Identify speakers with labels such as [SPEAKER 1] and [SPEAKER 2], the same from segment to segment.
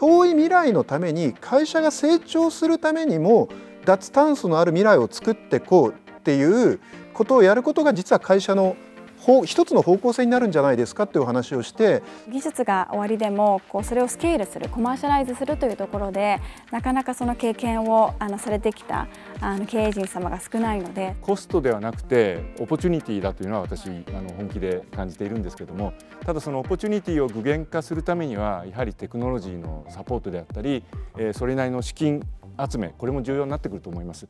[SPEAKER 1] 遠い未来のために会社が成長するためにも脱炭素のある未来を作っていこうっていうことをやることが実は会社の一つの方向性になるんじゃないですかという話をして
[SPEAKER 2] 技術が終わりでもこうそれをスケールするコマーシャライズするというところでなかなかその経験をあのされてきたあの経営陣様が少ないので
[SPEAKER 3] コストではなくてオポチュニティだというのは私あの本気で感じているんですけどもただそのオポチュニティを具現化するためにはやはりテクノロジーのサポートであったり、えそれなりの資金集めこれも重要になってくると思います。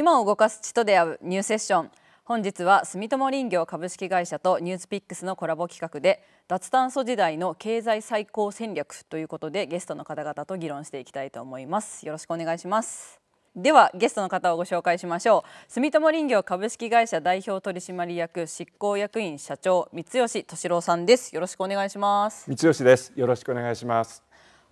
[SPEAKER 4] 今を動かす地と出会うニューセッション本日は住友林業株式会社とニュースピックスのコラボ企画で脱炭素時代の経済最高戦略ということでゲストの方々と議論していきたいと思いますよろしくお願いしますではゲストの方をご紹介しましょう住友林業株式会社代表取締役執行役員社長三吉敏郎さんですよろしくお願いします
[SPEAKER 3] 三吉ですよろしくお願いします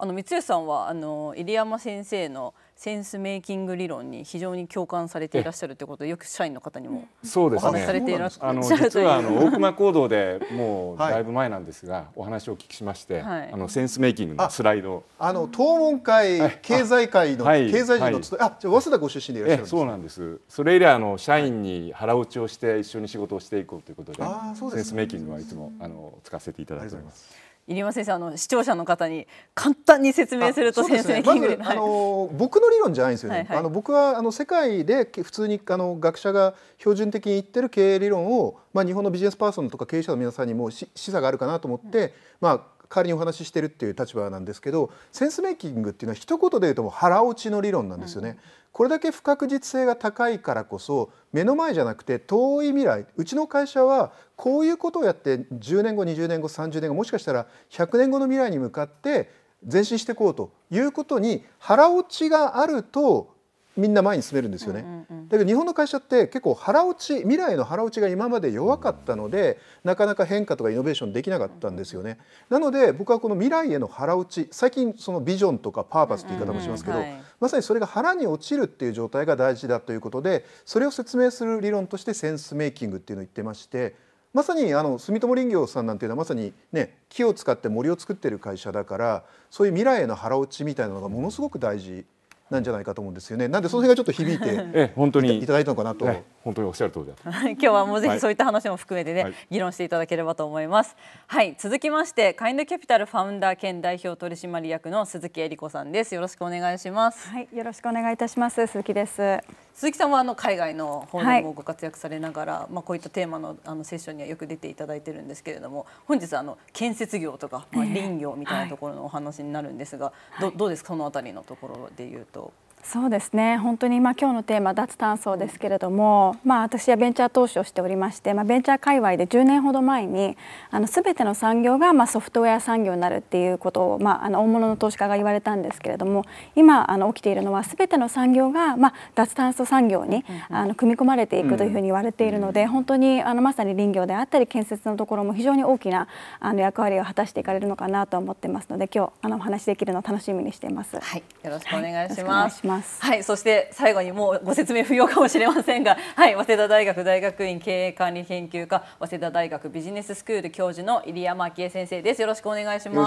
[SPEAKER 4] あの三吉さんはあの入山先生のセンスメイキング理論に非常に共感されていらっしゃるということでよく社員の方にもお話しされていらっしゃる、ね、実はあの 大
[SPEAKER 3] 熊講堂でもうだいぶ前なんですが、はい、お話をお聞きしまして、はい、あのセンスメイキングのスライド
[SPEAKER 1] あの討論会、経
[SPEAKER 3] 済界の、経済人のつ、
[SPEAKER 1] はい、あじゃ早稲田ご出身でいらっしゃるんです、そ
[SPEAKER 3] うなんですそれ以来あの社員に腹落ちをして一緒に仕事をしていこうということで、で、い、センスメイキングはいつもあの使わせていただいております。
[SPEAKER 4] 入間先生あの視聴者の方に簡単に説
[SPEAKER 1] 明すると先生、ね、キング、ま、あの僕の理論じゃないんですよね。はいはい、あの僕はあの世界で普通にあの学者が標準的に言ってる経営理論をまあ日本のビジネスパーソンとか経営者の皆さんにもし示唆があるかなと思って、うん、まあ仮にお話ししてるっていう立場なんですけどセンスメイキングっていうのは一言で言うとも腹落ちの理論なんですよね、うん、これだけ不確実性が高いからこそ目の前じゃなくて遠い未来うちの会社はこういうことをやって10年後20年後30年後もしかしたら100年後の未来に向かって前進していこうということに腹落ちがあるとみんな前に進めるんですよね。だけど日本の会社って結構腹落ち未来の腹落ちが今まで弱かったのでなかなか変化とかイノベーションできなかったんですよね。なので僕はこの未来への腹落ち最近そのビジョンとかパーパスって言い方もしますけど、まさにそれが腹に落ちるっていう状態が大事だということでそれを説明する理論としてセンスメイキングっていうのを言ってまして。まさにあの住友林業さんなんていうのはまさにね木を使って森を作ってる会社だからそういう未来への腹落ちみたいなのがものすごく大事なんじゃないかと思うんですよね。なんでその辺がちょっと響いて、本当にいただいたのかなと本当におっしゃる通りだと 今日はもうぜひそういっ
[SPEAKER 4] た話も含めてね、はい、議論していただければと思いますはい、続きましてカインドキャピタルファウンダー兼代表取締役の鈴木恵理子さんですよろしくお願いしますはい、よろしくお願いいたします鈴木です鈴木さんはあの海外の方でもご活躍されながら、はい、まあこういったテーマのあのセッションにはよく出ていただいてるんですけれども本日あの建設業とか、まあ、林業みたいなところのお話になるんですが、えーはい、どどうですかそのあたりのところで言うと
[SPEAKER 2] そうですね本当に今今日のテーマ脱炭素ですけれども、まあ、私はベンチャー投資をしておりまして、まあ、ベンチャー界隈で10年ほど前にあの全ての産業がまあソフトウェア産業になるっていうことを、まあ、あの大物の投資家が言われたんですけれども今あの起きているのは全ての産業が、まあ、脱炭素産業に、あの組み込まれていくというふうに言われているので、本当にあのまさに林業であったり建設のところも非常に大きなあの役割を果たしていかれるのかなと思ってますので今日あのお話しできるのを楽しみにしています。はい、
[SPEAKER 4] よろしくお願いします、はいます。はい、そして最後にもうご説明不要かもしれませんが、はい、早稲田大学大学院経営管理研究科早稲田大学ビジネススクール教授の入山明恵先生です。よろしくお願いしま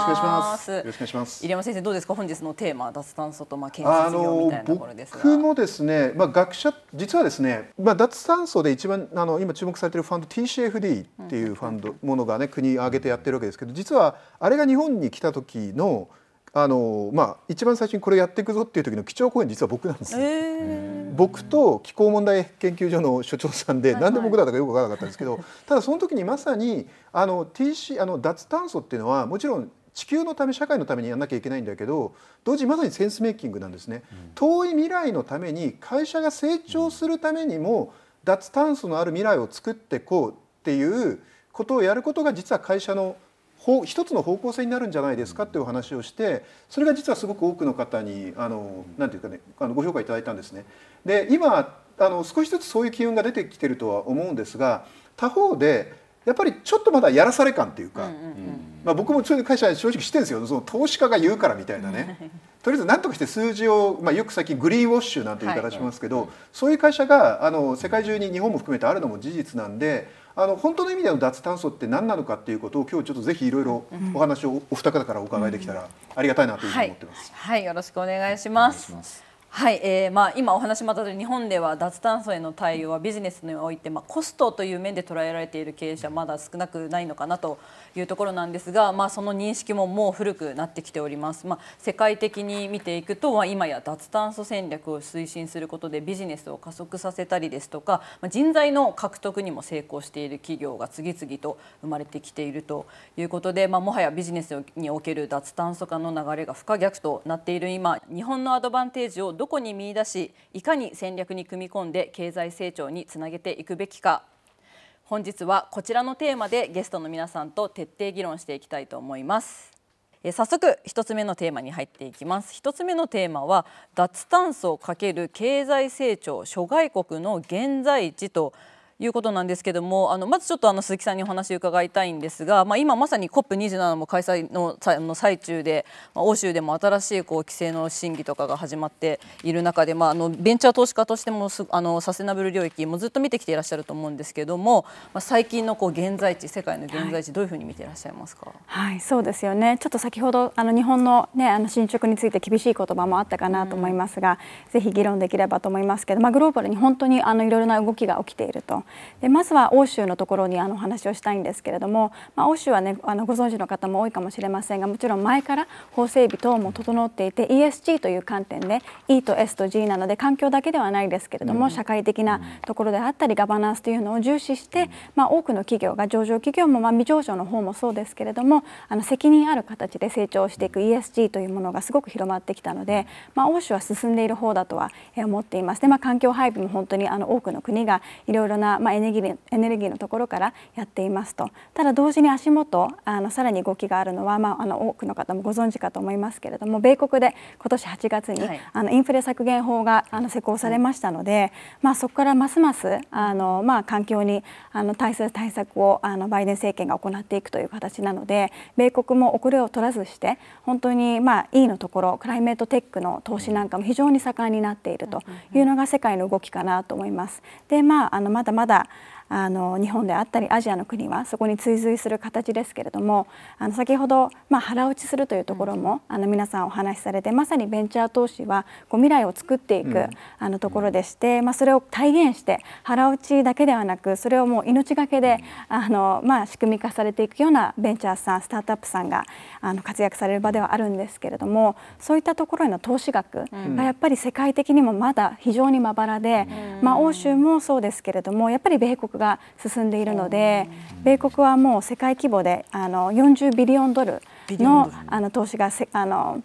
[SPEAKER 4] す。よろしくお願いします。入山先生どうですか本日のテーマ脱炭素とまあ建設業みたいなところですが。僕
[SPEAKER 1] もですね、まあ学者実はですね、まあ脱炭素で一番あの今注目されているファンド TCFD っていうファンドものがね国挙げてやってるわけですけど、実はあれが日本に来た時のあのまあ、一番最初にこれやっていくぞっていう時の基調講演実は僕なんです、よ僕と気候問題研究所の所長さんで、何で僕だったかよく分からなかったんですけど、はい、ただその時にまさにあの TC あの脱炭素っていうのはもちろん地球のため社会のためにやんなきゃいけないんだけど同時にまさにセンスメイキングなんですね、遠い未来のために会社が成長するためにも、脱炭素のある未来を作っていこうっていうことをやることが実は会社の一つの方向性になるんじゃないですかっていうお話をしてそれが実はすごく多くの方にあのなんていうかねあのご評価いただいたんですね。で今あの少しずつそういう機運が出てきてるとは思うんですが他方でやっぱりちょっとまだやらされ感っていうか、うんうんうんまあ、僕もそういう会社に正直してるんですよその投資家が言うからみたいなねとりあえず何とかして数字を、まあ、よく最近グリーンウォッシュなんて言い方しますけど、はい、そういう会社があの世界中に日本も含めてあるのも事実なんであの本当の意味での脱炭素って何なのかっていうことを今日ちょっとぜひいろいろお話をお二方からお伺いできたらありがたいなというふうに思って
[SPEAKER 4] ます。はい、はい、よろしくお願いします。はい、えー、まあ今お話もあたと日本では脱炭素への対応はビジネスにおいてまあコストという面で捉えられている経営者まだ少なくないのかなというところなんですが、まあ、その認識ももう古くなってきております。まあ、世界的に見ていくと、まあ、今や脱炭素戦略を推進することでビジネスを加速させたりですとか、まあ、人材の獲得にも成功している企業が次々と生まれてきているということで、まあ、もはやビジネスにおける脱炭素化の流れが不可逆となっている今日本のアドバンテージをどこに見出しいかに戦略に組み込んで経済成長につなげていくべきか本日はこちらのテーマでゲストの皆さんと徹底議論していきたいと思いますえ早速1つ目のテーマに入っていきます1つ目のテーマは脱炭素をかける経済成長諸外国の現在地ということなんですけどもあのまずちょっとあの鈴木さんにお話を伺いたいんですが、まあ、今まさに COP27 も開催のの最中で、まあ、欧州でも新しいこう規制の審議とかが始まっている中で、まあ、あのベンチャー投資家としてもあのサステナブル領域もずっと見てきていらっしゃると思うんですけども、まあ、最近のこう現在地世界の現在地、どういうふうに見ていらっしゃいますか、
[SPEAKER 2] はいそうですよねちょっと先ほどあの日本の,、ね、あの進捗について厳しい言葉もあったかなと思いますが、うん、ぜひ議論できればと思いますけど、まあ、グローバルに本当にあのいろいろな動きが起きていると。でまずは欧州のところにあの話をしたいんですけれども、まあ、欧州はねあのご存知の方も多いかもしれませんがもちろん前から法整備等も整っていて ESG という観点で E と S と G なので環境だけではないですけれども、社会的なところであったりガバナンスというのを重視して、まあ、多くの企業が上場企業も、まあ、未上場の方もそうですけれどもあの責任ある形で成長していく ESG というものがすごく広まってきたので、まあ、欧州は進んでいる方だとは思っています。でまあ、環境配備も本当にあの多くの国がいろいろなまあ、エネルギーエネルギーのところからやっていますとただ同時に足元あのさらに動きがあるのは、まあ、あの多くの方もご存知かと思いますけれども米国で今年8月に、はい、あのインフレ削減法があの施行されましたので、はい、まあ、そこからますますあの、まあ、環境にあの対する対策をあのバイデン政権が行っていくという形なので米国も遅れを取らずして本当に、まあ、E のところクライメートテックの投資なんかも非常に盛んになっているというのが世界の動きかなと思います。でまあ、あのまだまだ么的。あの日本であったりアジアの国はそこに追随する形ですけれどもあの先ほど、まあ、腹落ちするというところも、うん、あの皆さんお話しされてまさにベンチャー投資はこう未来を作っていく、うん、あのところでして、まあ、それを体現して腹落ちだけではなくそれをもう命がけで、あの、まあ、仕組み化されていくようなベンチャーさんスタートアップさんがあの活躍される場ではあるんですけれどもそういったところへの投資額がやっぱり世界的にもまだ非常にまばらで、まあ、欧州もそうですけれどもやっぱり米国がが進んでいるので米国はもう世界規模であの40ビリオンドルのあの投資があの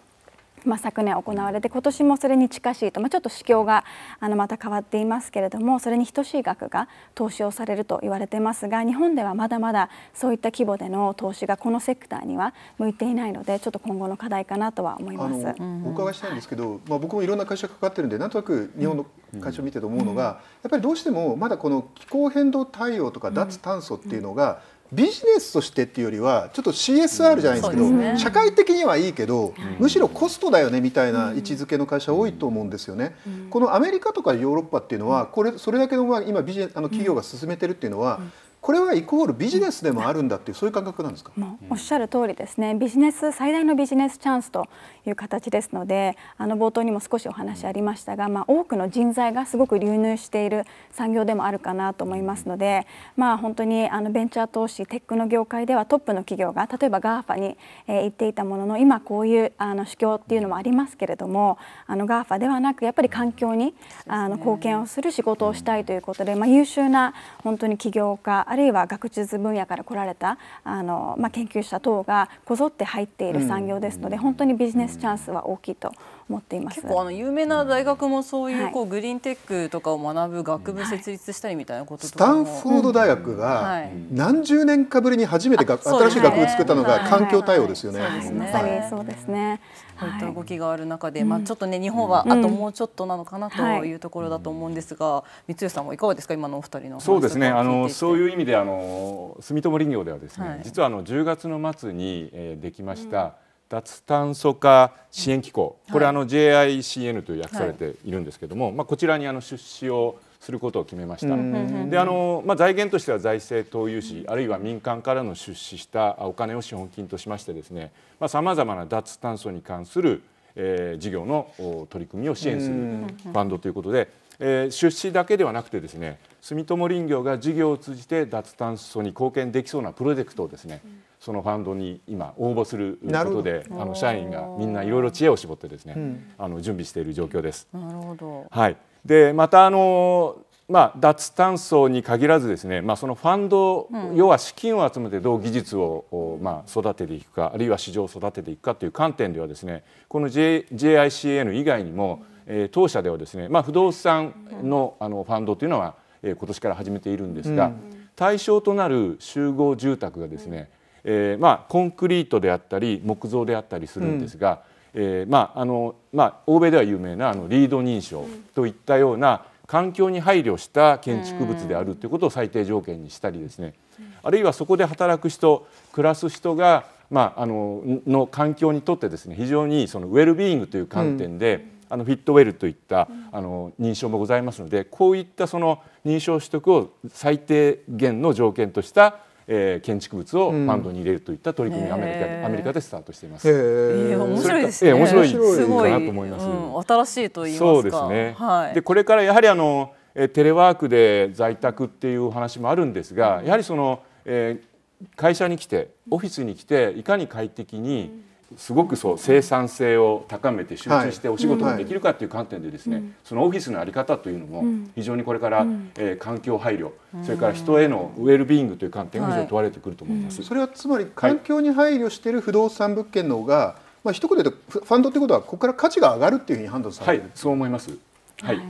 [SPEAKER 2] まあ、昨年行われて今年もそれに近しいと、まあ、ちょっと市況があのまた変わっていますけれどもそれに等しい額が投資をされると言われてますが日本ではまだまだそういった規模での投資がこのセクターには向いていないのでちょっと今後の課題かなとは思います
[SPEAKER 1] お伺いしたいんですけど、まあ、僕もいろんな会社がかかってるんでなんとなく日本の会社を見てて思うのが、やっぱりどうしてもまだこの気候変動対応とか脱炭素っていうのが、ビジネスとしてっていうよりはちょっと CSR じゃないですけど、うんね、社会的にはいいけど、むしろコストだよねみたいな位置づけの会社多いと思うんですよね。このアメリカとかヨーロッパっていうのはこれそれだけの今ビジあの企業が進めてるっていうのは、これはイコールビジネスでもあるんだっていうそういう感覚なんですか、
[SPEAKER 2] おっしゃる通りですねビジネス最大のビジネスチャンスという形ですのであの冒頭にも少しお話ありましたが、まあ、多くの人材がすごく流入している産業でもあるかなと思いますので、まあ、本当にあのベンチャー投資テックの業界ではトップの企業が例えば GAFA に、え行っていたものの今こういうあの主教っていうのもありますけれどもあの GAFA ではなくやっぱり環境にあの貢献をする仕事をしたいということで、まあ、優秀な本当に起業家あるいは学術分野から来られたあの、まあ、研究者等がこぞって入っている産業ですので、本当にビジネスチャンスは大きいと思っています
[SPEAKER 4] 結構あの有名な大学もそういうこうグリーンテックとかを学ぶ学部設立したりみたいなことス
[SPEAKER 2] タンフォード大
[SPEAKER 1] 学が何十年かぶりに初めて学、新しい学部を作ったのが環境対応ですよね。まさに
[SPEAKER 4] そうですね。こういった動きがある中で、まあちょっとね日本はあともうちょっとなのかなというところだと思うんですが、三吉さんもいかがですか今のお二人のそうですね。あのそ
[SPEAKER 3] ういう意味であの住友林業ではですね、実はあの10月の末にえできました。脱炭素化支援機構、これ、あの JICN と訳されているんですけれども、まあ、こちらにあの出資をすることを決めました。であのまあ、財源としては財政投融資あるいは民間からの出資したお金を資本金としましてですねさまざ、まな脱炭素に関する、えー、事業の取り組みを支援するファンドということで、えー、出資だけではなくてですね住友林業が事業を通じて脱炭素に貢献できそうなプロジェクトをですね、そのファンドに今応募することであの社員がみんないろいろ知恵を絞ってですね、うん、あの準備している状況です。なるほどはい、でまたあのまあ、脱炭素に限らずですね、まあ、そのファンド、うん、要は資金を集めてどう技術を、まあ、育てていくかあるいは市場を育てていくかという観点ではですねこの、J、JICN 以外にも、えー、当社ではですね、まあ、不動産のあのファンドというのは、えー、今年から始めているんですが、うん、対象となる集合住宅がですね、えー、まあ、コンクリートであったり木造であったりするんですが、うん、えー、まああのまあ、欧米では有名なあのリード認証といったような環境に配慮した建築物であるということを最低条件にしたりですね、うん、あるいはそこで働く人暮らす人が、まあ、あのの環境にとってですね非常にそのウェルビーイングという観点で、うんあのフィットウェルといった、あの認証もございますのでこういったその認証取得を最低限の条件としたえー、建築物をファンドに入れるといった取り組み、うアメリカアメリカでスタートしています。ええ面白いですね。面白いすごいかなと思います。う
[SPEAKER 4] ん、新しいと言いますそうですね。はい、で
[SPEAKER 3] これからやはりあのテレワークで在宅っていう話もあるんですが、やはりその、えー、会社に来てオフィスに来ていかに快適に、すごくそう生産性を高めて集中してお仕事ができるかという観点でですね、そのオフィスの在り方というのも非常にこれから、
[SPEAKER 1] え環境配慮、それから人へのウェルビーイングという観点が非常に問われてくると思います、それはつまり環境に配慮している不動産物件の方が、まあ一言で言うとファンドということはここから価値が上がるっていうふうに判断される、はい、そう思います。はい、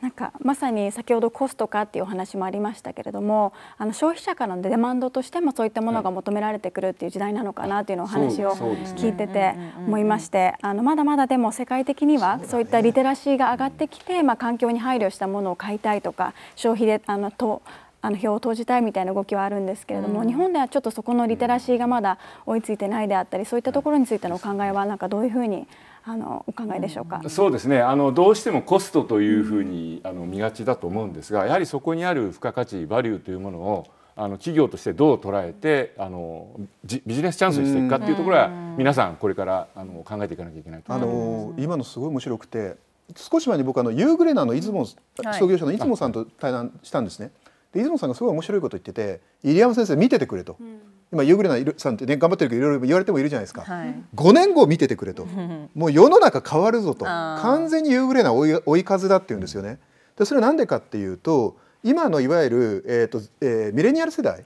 [SPEAKER 2] なんかまさに先ほどコストかっていうお話もありましたけれどもあの消費者からのデマンドとしてもそういったものが求められてくるっていう時代なのかなというのお話を聞いてて思いましてあのまだまだでも世界的にはそういったリテラシーが上がってきて、まあ、環境に配慮したものを買いたいとか消費であのとあの票を投じたいみたいな動きはあるんですけれども、日本ではちょっとそこのリテラシーがまだ追いついてないであったりそういったところについてのお考えはなんかどういうふうにあのお考えでしょうか、うん、
[SPEAKER 3] そうですねあのどうしてもコストというふうに、あの見がちだと思うんですがやはりそこにある付加価値バリューというものをあの企業としてどう捉えてあの
[SPEAKER 1] ビジネスチャンスにしていくかっていうところは皆
[SPEAKER 3] さんこれからあ
[SPEAKER 1] の考えていかなきゃいけないとあの今のすごい面白くて少し前に僕あのユーグレナの出雲、はい、創業者の出雲さんと対談したんですね。で出雲さんがすごい面白いこと言ってて入山先生見ててくれと、う今ユーグレナさんって、ね、頑張ってるけどいろいろ言われてもいるじゃないですか、はい、5年後見ててくれともう世の中変わるぞと完全にユーグレナ追い追い風だっていうんですよね。でそれは何でかっていうと今のいわゆる、えーとえー、ミレニアル世代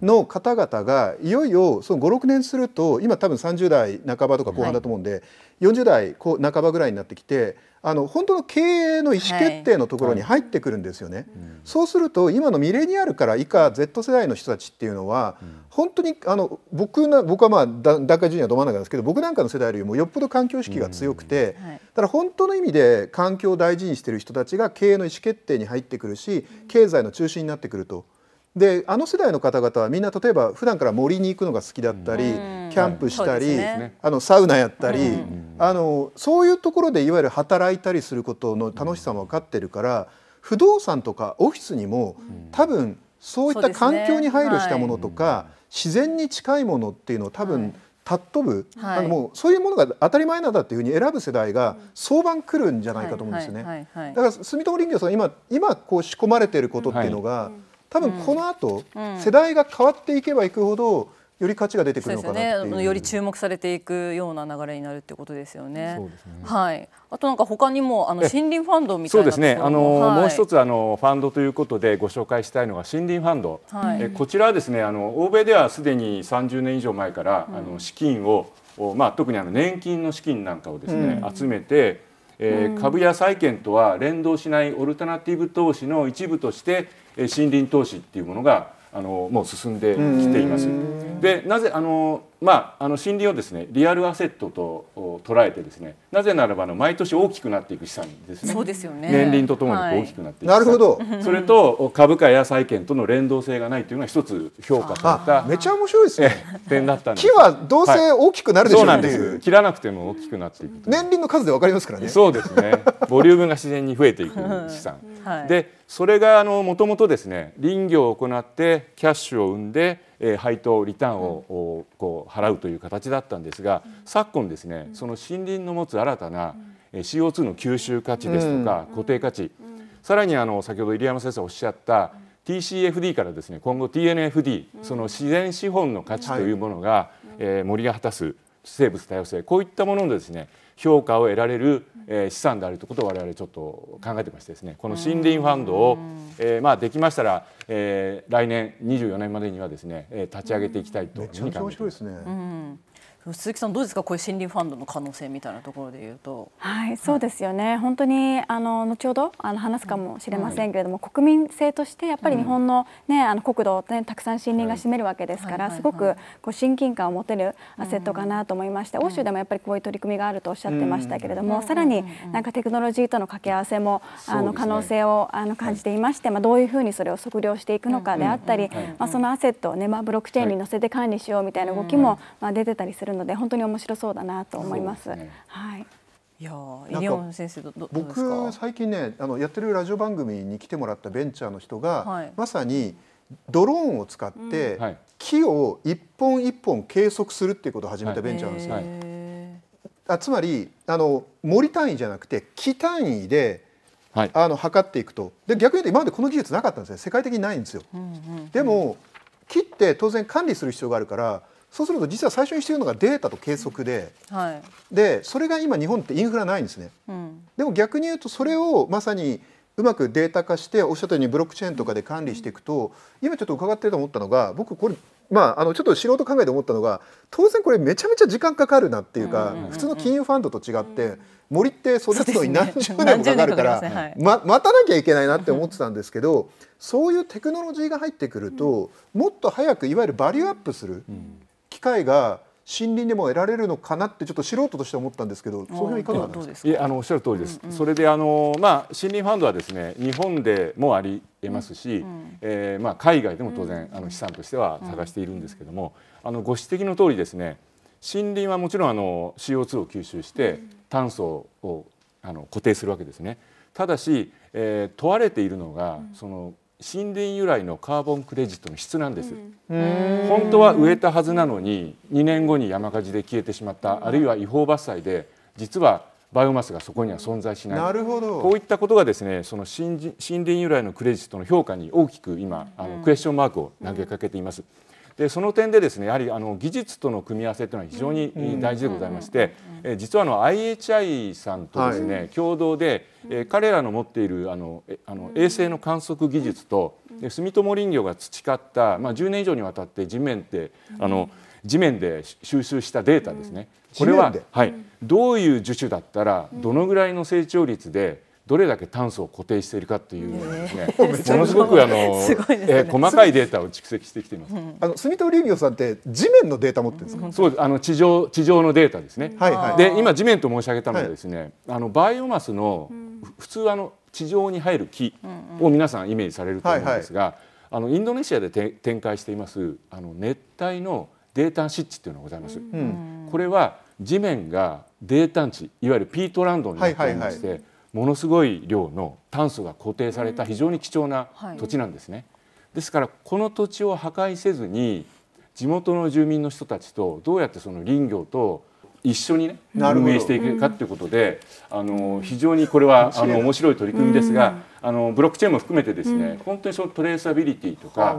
[SPEAKER 1] の方々がいよいよその56年すると今多分30代半ばとか後半だと思うんで、はい、40代こう半ばぐらいになってきてあの本当の経営の意思決定のところに入ってくるんですよね。はいはい、そうすると今のミレニアルから以下 Z 世代の人たちっていうのは、本当にあの僕な僕はまあ段階順位はど真ん中ですけど僕なんかの世代よりもよっぽど環境意識が強くて、うん、だから本当の意味で環境を大事にしてる人たちが経営の意思決定に入ってくるし経済の中心になってくると。であの世代の方々はみんな例えば普段から森に行くのが好きだったり、キャンプしたり、ね、あのサウナやったり、あのそういうところでいわゆる働いたりすることの楽しさも分かってるから、不動産とかオフィスにも多分そういった環境に配慮したものとか、自然に近いものっていうのを多分、尊ぶ、あのもうそういうものが当たり前なんだっていうふうに選ぶ世代が相番くるんじゃないかと思うんですよね。だから住友林業さん今今こう仕込まれていることっていうのが、はい多分この後、世代が変わっていけばいくほどより価値が出てくるのかな、ね、より
[SPEAKER 4] 注目されていくような流れになるってことですよね。ねはい。あとなんか他にもあの森林ファンドみたいなそうですね。あの、はい、もう一
[SPEAKER 3] つあのファンドということでご紹介したいのが森林ファンド。はい、えこちらはですねあの欧米ではすでに30年以上前から、うん、あの資金をまあ特にあの年金の資金なんかをですね、うん、集めて、えー、株や債券とは連動しないオルタナティブ投資の一部として森林投資っていうものがあのもう進んできています。でなぜあのまあ、あの森林をですねリアルアセットと捉えてですねなぜならばの毎年大きくなっていく資産ですねそうですよね年輪とともに大きくなっていく、はい、なるほどそれと株価や債券との連動性がないというのが一つ評価されためちゃ面白いですね点だったんです木はどうせ大きくなるでしょう、はい、う切らなくても大きくなっていく年輪の数でわかりますからねそうですねボリュームが自然に増えていく資産、はい、でそれがもともとですね林業を行ってキャッシュを生んでえー、配当リターンをこう払うという形だったんですが、昨今ですねその森林の持つ新たな CO2 の吸収価値ですとか固定価値、さらにあの先ほど入山先生おっしゃった TCFD からですね今後 TNFD その自然資本の価値というものが、え森が果たす生物多様性こういったもののですね評価を得られるえ資産であるということを我々ちょっと考えてましてですねこの森林ファンドを、えまあ、できましたら、え来年24年までにはですね立ち上げていきたいというふう
[SPEAKER 4] に考えています。鈴木さんどうですかこういう森林ファンドの可能性みたいなところで言うと
[SPEAKER 2] はいそうですよね、本当にあの後ほどあの話すかもしれませんけれども、国民性としてやっぱり日本のね、あの国土ねたくさん森林が占めるわけですから、すごくこう親近感を持てるアセットかなと思いまして、欧州でもやっぱりこういう取り組みがあるとおっしゃってましたけれども、さらになんかテクノロジーとの掛け合わせも、あの可能性をあの感じていまして、まあどういうふうにそれを測量していくのかであったり、まあそのアセットをねまあブロックチェーンに載せて管理しようみたいな動きもまあ出てたりするのので本当に面白そうだなと思います。すね、
[SPEAKER 4] はい。いやイリオン先生僕
[SPEAKER 1] 最近ねあのやってるラジオ番組に来てもらったベンチャーの人が、はい、まさにドローンを使って、木を一本一本計測するっていうことを始めたベンチャーなんですよ。ははい、あつまりあの森単位じゃなくて木単位で、あの測っていくとで逆に言うと今までこの技術なかったんですね世界的にないんですよ。うんうんうん、でも木って当然管理する必要があるからそうすると実は最初に必要なのがデータと計測ではい、でそれが今日本ってインフラないんですね、うん、でも逆に言うとそれをまさにうまくデータ化しておっしゃったようにブロックチェーンとかで管理していくと、うん、今ちょっと伺ってると思ったのが僕これまあ、あのちょっと素人考えで思ったのが当然これめちゃめちゃ時間かかるなっていうか、うんうんうん、普通の金融ファンドと違って、うん、森って育つのに何十年もかかるから、ねかかはいま、待たなきゃいけないなって思ってたんですけどそういうテクノロジーが入ってくると、もっと早くいわゆるバリューアップする。う機会が森林でも得られるのかなってちょっと素人として思ったんですけど、その辺いかがなんですか。いやあのおっしゃる通りです。
[SPEAKER 3] うんうん、それであのまあ森林ファンドはですね、日本でもありえますし、うんうん、えー、まあ海外でも当然、あの資産としては探しているんですけども、あのご指摘の通りですね、森林はもちろんあの CO2 を吸収して炭素をあの固定するわけですね。ただし、えー、問われているのが、その森林由来のカーボンクレジットの質なんです、うん、本当は植えたはずなのに2年後に山火事で消えてしまった、うん、あるいは違法伐採で実はバイオマスがそこには存在しない、うん、なるほどこういったことがですねその森林由来のクレジットの評価に大きく今あのクエスチョンマークを投げかけています。でその点でですねやはりあの技術との組み合わせというのは非常に大事でございまして、え実はあの IHI さんとですね、はい、共同で、え彼らの持っているあのえあの衛星の観測技術とで住友林業が培った、まあ、10年以上にわたって地面ってあの、地面で収集したデータですね、これは、はい、どういう樹種だったらどのぐらいの成長率で、どれだけ炭素を固定しているかというですね、ね ものすごくあのす、ね、えー、細かいデータを蓄積してきています。
[SPEAKER 1] あの住友林業さんって地面のデータ持ってるんですか。そうあの地上地上の
[SPEAKER 3] データですね。はいはい、で今地面と申し上げたのはですね、はい、あのバイオマスの、うん、普通あの地上に入る木を皆さんイメージされると思うんですが、あのインドネシアで展開していますあの熱帯のデータ湿地っていうのがございます。うんこれは地面が泥炭地いわゆるピートランドになっておまして。はいはいはいものすごい量の炭素が固定された非常に貴重な土地なんですね。ですからこの土地を破壊せずに地元の住民の人たちとどうやってその林業と一緒にね運営していくかっていうことで、あの非常にこれはあの面白い取り組みですが、あのブロックチェーンも含めてですね、うん、本当にそのトレーサビリティとか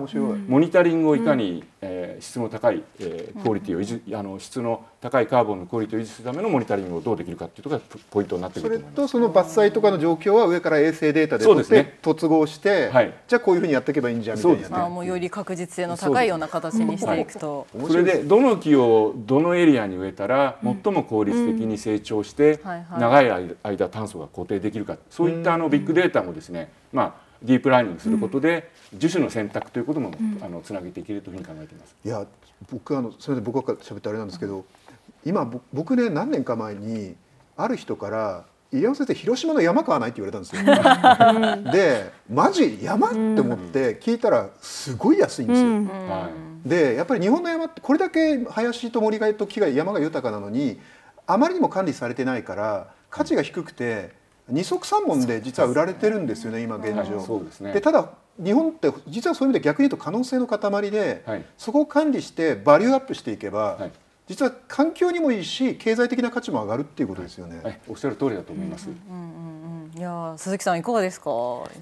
[SPEAKER 3] モニタリングをいかに、うん、えー、質の高い、えー、クオリティを維持、うん、あの質の高いカーボンのクオリティを維持するためのモニタリングをどうできるかっていうところがポイントになってくると
[SPEAKER 1] 思います。それとその伐採とかの状況は上から衛星データで取って、ね、突合して、はい、じゃあこういうふうにやっていけばいいんじゃみたいな、ね、
[SPEAKER 4] あもうより確実性の高いような形にしていくと。
[SPEAKER 1] そ、はい、それで
[SPEAKER 3] どの木をどのエリアに植えたら最も効率的に成長して、はい長い間炭素が固定できるかそういったあのビッグデータもですねですね、まあ、ディープラーニングすること
[SPEAKER 1] で、樹種の選択ということも、あのつなげていけるというふうに考えています。いや僕あのすみません僕が喋ってあれなんですけど、今僕ね何年か前にある人から入山先生広島の山買わないって言われたんですよ でマジ山って思って聞いたらすごい安いんですよ、うんはい、でやっぱり日本の山ってこれだけ林と森がと木が山が豊かなのにあまりにも管理されてないから価値が低くて二足三門で実は売られてるんですよね、今現状。で、ただ日本って実はそういう意味で逆に言うと可能性の塊で、そこを管理してバリューアップしていけば、実は環境にもいいし経済的な価値も上がるっていうことですよね。おっしゃる通りだと思います。うんう
[SPEAKER 4] んいや鈴木さんいかがですか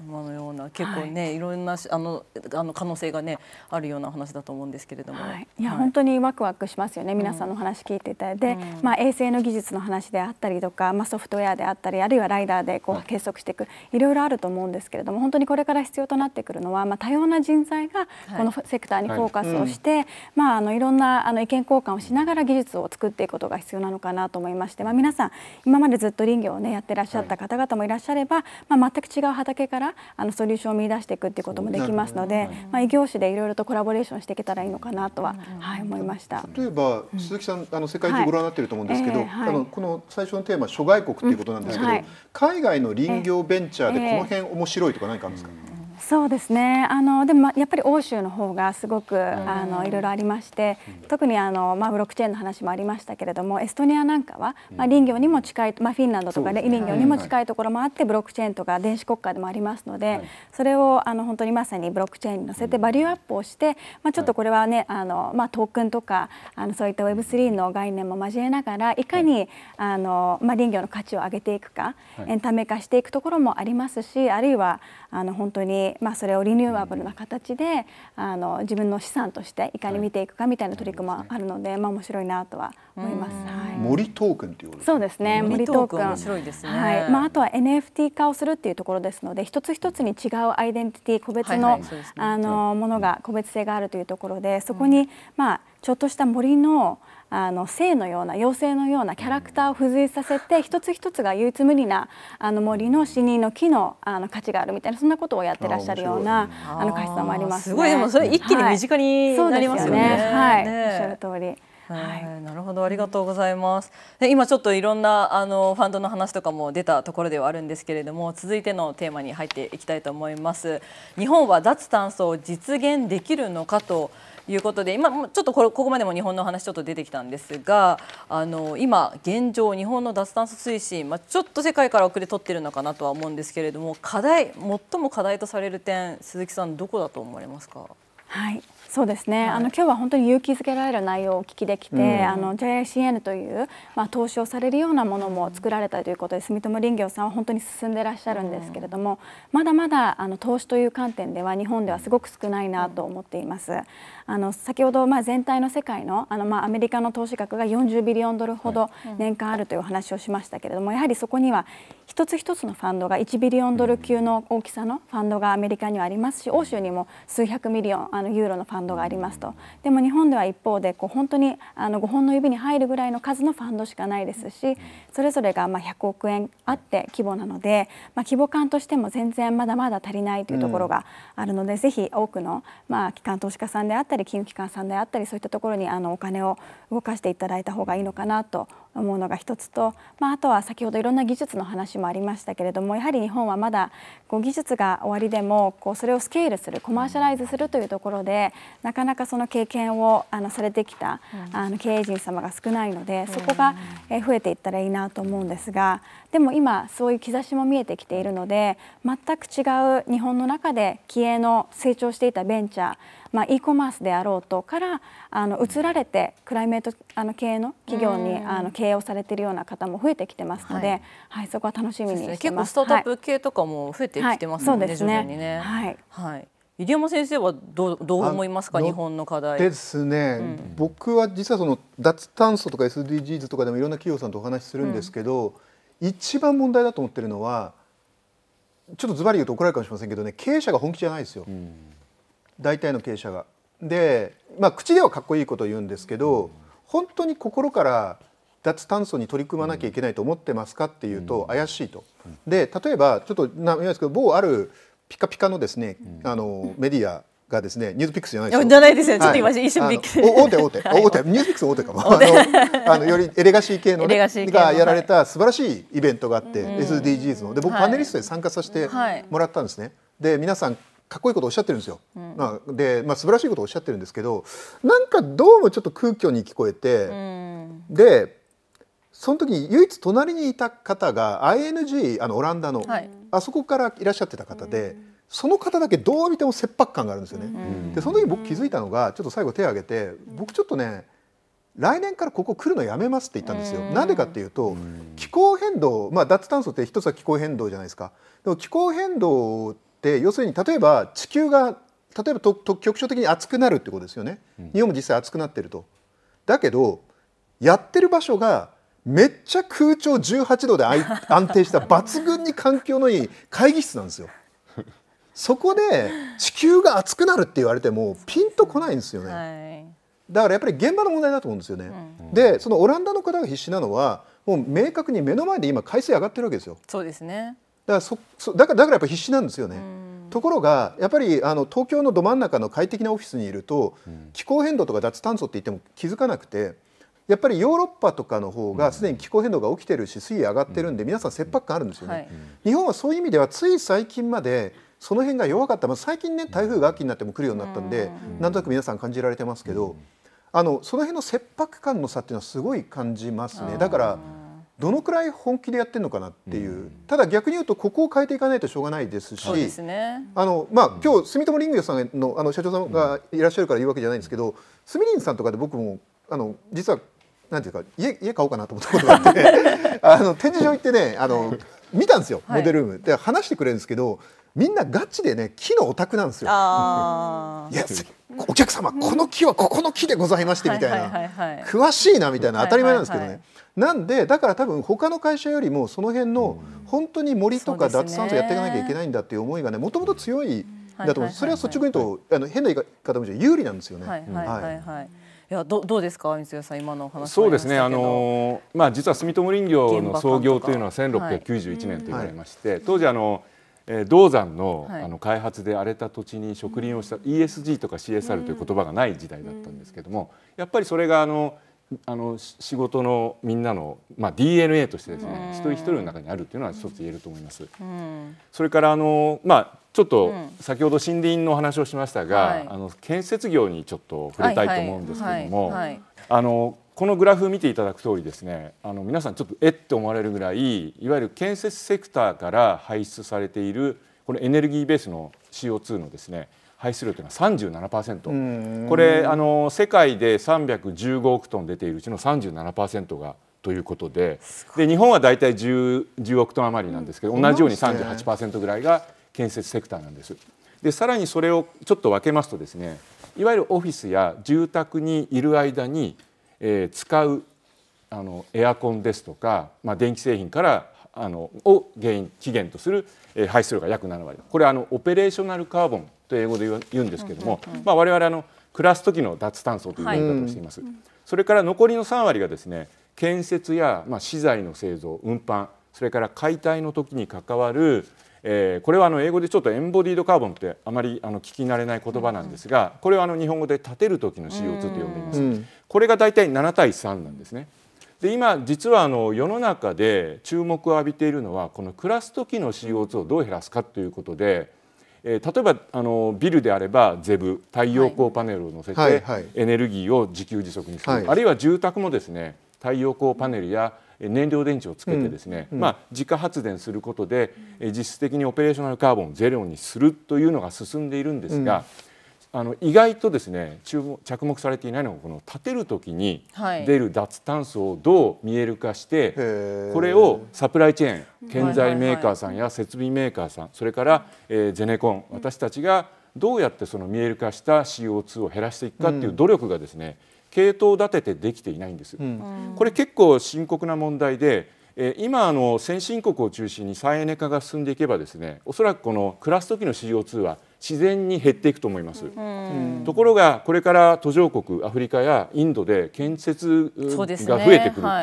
[SPEAKER 4] 今のような結構ね、はい、いろんなあのあの可能性がねあるような話だと思うんですけれども、はい、
[SPEAKER 2] いや、はい、本当にワクワクしますよね皆さんの話聞いていただいて、うん、まあ、衛星の技術の話であったりとか、まあ、ソフトウェアであったりあるいはライダーでこう計測していく、はい、いろいろあると思うんですけれども本当にこれから必要となってくるのは、まあ、多様な人材がこのセクターにフォーカスをして、はいうん、まあ、あのいろんなあの意見交換をしながら技術を作っていくことが必要なのかなと思いまして、まあ、皆さん今までずっと林業を、ね、やってらっしゃった方々もいらっしゃゃれば、まあ、全く違う畑からあのソリューションを見出していくっていうこともできますので、まあ、異業種でいろいろとコラボレーションしていけたらいいのかなとは、はい、思いました
[SPEAKER 1] 例えば、鈴木さんあの世界中ご覧になってると思うんですけど、あのこの最初のテーマ諸外国っていうことなんですけど、海外の林業ベンチャーでこの辺面白いとか何かあるんですか、
[SPEAKER 2] そうですねあのでもやっぱり欧州の方がすごくあのいろいろありまして特にあの、まあ、ブロックチェーンの話もありましたけれどもエストニアなんかは、まあ、林業にも近い、まあ、フィンランドとかで、林業にも近いところもあって、ブロックチェーンとか電子国家でもありますので、それをあの本当にまさにブロックチェーンに乗せてバリューアップをして、まあ、ちょっとこれはねあの、まあ、トークンとかあのそういった Web3 の概念も交えながらいかにあの、まあ、林業の価値を上げていくかエンタメ化していくところもありますしあるいはあの本当にまあ、それをリニューアブルな形であの自分の資産としていかに見ていくかみたいな取り組みもあるので、まあ、面白いなとは思います、
[SPEAKER 1] はい、森トークンとい
[SPEAKER 2] うことそうですね森トークン面白いですね、まあ、あとは NFT 化をするっていうところですので一つ一つに違うアイデンティティ個別のはいはいね、あのものが個別性があるというところでそこに、まあ、ちょっとした森のあの性のような妖精のようなキャラクターを付随させて一つ一つが唯一無二なあの森の死人の木のあの価値があるみたいなそんなことをやってらっしゃるような
[SPEAKER 4] あの会社もあります、ね、すごいでもそれ一気に身近になりますよね。はい、ねはい、おっしゃる通り。はい、なるほどありがとうございます。で今ちょっといろんなあのファンドの話とかも出たところではあるんですけれども、続いてのテーマに入っていきたいと思います。日本は脱炭素を実現できるのかということで今ちょっとこれここまでも日本の話ちょっと出てきたんですがあの今現状日本の脱炭素推進、まあ、ちょっと世界から遅れ取ってるのかなとは思うんですけれども課題最も課題とされる点鈴木さんどこだと思われますかは
[SPEAKER 2] いそうですね、はい、あの今日は本当に勇気づけられる内容をお聞きできて、うん、あの JICN という、まあ、投資をされるようなものも作られたということで住友林業さんは本当に進んでいらっしゃるんですけれども、うん、まだまだあの投資という観点では日本ではすごく少ないなと思っています。あの先ほど、まあ、全体の世界のあの、まあ、アメリカの投資額が40ビリオンドルほど年間あるというお話をしましたけれども、やはりそこにはつ一つのファンドが1ビリオンドル級の大きさのファンドがアメリカにはありますし欧州にも数百ミリオンあのユーロのファンドがありますとでも日本では一方でこう本当にあの5本の指に入るぐらいの数のファンドしかないですしそれぞれがまあ100億円あって規模なので、まあ、規模感としても全然まだまだ足りないというところがあるので、うん、ぜひ多くの、まあ、機関投資家さんであったり金融機関さんであったりそういったところにあのお金を動かしていただいた方がいいのかなと思うのが一つと、まあ、あとは先ほどいろんな技術の話もありましたけれどもやはり日本はまだこう技術が終わりでもこうそれをスケールするコマーシャライズするというところでなかなかその経験をあのされてきた、あの経営陣様が少ないのでそこが増えていったらいいなと思うんですがでも今そういう兆しも見えてきているので全く違う日本の中で気鋭の成長していたベンチャー、まあ、e コマースであろうとからあの移られてクライメートあの経営の企業にあの経営をされているような方も増えてきてますので、はい、は
[SPEAKER 4] い、そこは楽しみにしてます、ね、結構スタートアップ系とかも増えてきてますね、はいはい、そうですね、ね、はい、はい入山先生はどうどう思いますか日本の課題です
[SPEAKER 1] ね、うん、僕は実はその脱炭素とか SDGs とかでもいろんな企業さんとお話しするんですけど、うん一番問題だと思ってるのはちょっとズバリ言うと怒られるかもしれませんけどね経営者が本気じゃないですよ、うん、大体の経営者が。で、まあ、口ではかっこいいことを言うんですけど、うん、本当に心から脱炭素に取り組まなきゃいけないと思ってますかっていうと怪しいと。で例えばちょっと名前ですけど某あるピカピカのですね、あのメディアがですねニュースピックスじゃないですよ。じゃないですよ。ちょっと今、一瞬びっくり。大手大手、大手ニュースピックス大手かも。あのあのよりエレガシー系の、ね、系がやられた素晴らしいイベントがあって、はい、SDGs ので僕、パネリストで参加させてもらったんですね。で皆さんかっこいいことおっしゃってるんですよ。うん、まあでまあ素晴らしいことをおっしゃってるんですけど、なんかどうもちょっと空虚に聞こえて、うん、でその時に唯一隣にいた方が ING あのオランダの、あそこからいらっしゃってた方で。うんその方だけどう見ても切迫感があるんですよね。でその時僕気づいたのがちょっと最後手を挙げて僕ちょっとね来年からここ来るのやめますって言ったんですよ。なんでかっていうと気候変動、まあ、脱炭素って一つは気候変動じゃないですか。でも気候変動って要するに例えば地球が例えば局所的に暑くなるってことですよね。日本も実際暑くなってると。だけどやってる場所がめっちゃ空調18度で安定した抜群に環境のいい会議室なんですよ。そこで地球が熱くなるって言われてもピンとこないんですよね、はい、だからやっぱり現場の問題だと思うんですよね、うん、でそのオランダの方が必死なのはもう明確に目の前で今海水上がってるわけですよ
[SPEAKER 4] そうですね
[SPEAKER 1] だからそそだからだからやっぱ必死なんですよね、ところがやっぱりあの東京のど真ん中の快適なオフィスにいると、うん、気候変動とか脱炭素って言っても気づかなくてやっぱりヨーロッパとかの方がすでに気候変動が起きてるし水位上がってるんで皆さん切迫感あるんですよね、うんはい、日本はそういう意味ではつい最近までその辺が弱かった、まあ、最近ね台風が秋になっても来るようになったんで、うなんとなく皆さん感じられてますけど、あのその辺の切迫感の差っていうのはすごい感じますね。だからどのくらい本気でやってるのかなっていう、うん、ただ逆に言うとここを変えていかないとしょうがないですし、ね、あのまあ、う今日住友林業さんのあの社長さんがいらっしゃるから言うわけじゃないんですけど、住林さんとかで僕もあの実はなんていうか家家買おうかなと思ったことがあって あの展示場行ってねあの見たんですよ、はい、モデルームで話してくれるんですけどみんなガチでね木のオタクなんですよ。いやお客様この木はここの木でございましてみたいな詳しいなみたいな当たり前なんですけどね。なんでだから多分他の会社よりもその辺の本当に森とか脱炭素やっていかなきゃいけないんだっていう思いがねもともと強いだと思うそれは率直に言うとあの変な言い方も有利なんですよね。は
[SPEAKER 4] いいやどどうですか三谷さん今の話そ
[SPEAKER 1] うですねあのまあ実は住友林業の創業というのは
[SPEAKER 4] 1691
[SPEAKER 3] 年と言われまして、はい、当時あのえー、銅山の,、あの開発で荒れた土地に植林をした ESG とか CSR という言葉がない時代だったんですけども、やっぱりそれがあのあの仕事のみんなの、まあ、DNA としてですね、一人一人の中にあるというのは一つ言えると思います。それからあの、まあ、ちょっと先ほど森林の話をしましたが、あの建設業にちょっと触れたいと思うんですけども、あのこのグラフを見ていただく通りですねあの皆さんちょっとえって思われるぐらいいわゆる建設セクターから排出されているこのエネルギーベースの CO2 のですね排出量というのは37%これあの世界で315億トン出ているうちの37%がということでで日本は大体 10, 10億トン余りなんですけど、同じように38%ぐらいが建設セクターなんです。でさらにそれをちょっと分けますとですねいわゆるオフィスや住宅にいる間にえー、使うあのエアコンですとか、まあ、電気製品からあのを原因起源とする、えー、排出量が約7割これあのオペレーショナルカーボンと英語で言うんですけども、うんうんうん、まあ、我々あの暮らす時の脱炭素という言い方をしています、はい、それから残りの3割がですね建設や、まあ、資材の製造運搬それから解体の時に関わる、えー、これはあの英語でちょっとエンボディードカーボンってあまりあの聞き慣れない言葉なんですが、これはあの日本語で建てる時の CO2 と呼んでいます、うんうん、これが大体7対3なんですね。で今実はあの世の中で注目を浴びているのはこの暮らす時の CO2 をどう減らすかということで、えー、例えばあのビルであればゼブ太陽光パネルを載せてエネルギーを自給自足にする、はいはい、あるいは住宅もですね太陽光パネルや燃料電池をつけてですね、うんうん、まあ、自家発電することで実質的にオペレーショナルカーボンをゼロにするというのが進んでいるんですが、うあの意外とですね注目着目されていないのがこの立てる時に出る脱炭素をどう見える化して、はい、これをサプライチェーン建材メーカーさんや設備メーカーさんそれから、えー、ゼネコン私たちがどうやってその見える化した CO2 を減らしていくかっていう努力がですね、系統立ててできていないんです、うん、これ結構深刻な問題で今あの先進国を中心に再エネ化が進んでいけばですねおそらくこの暮らす時の CO2 は自然に減っていくと思います、ところがこれから途上国アフリカやインドで建設が増えてくると、ねはい、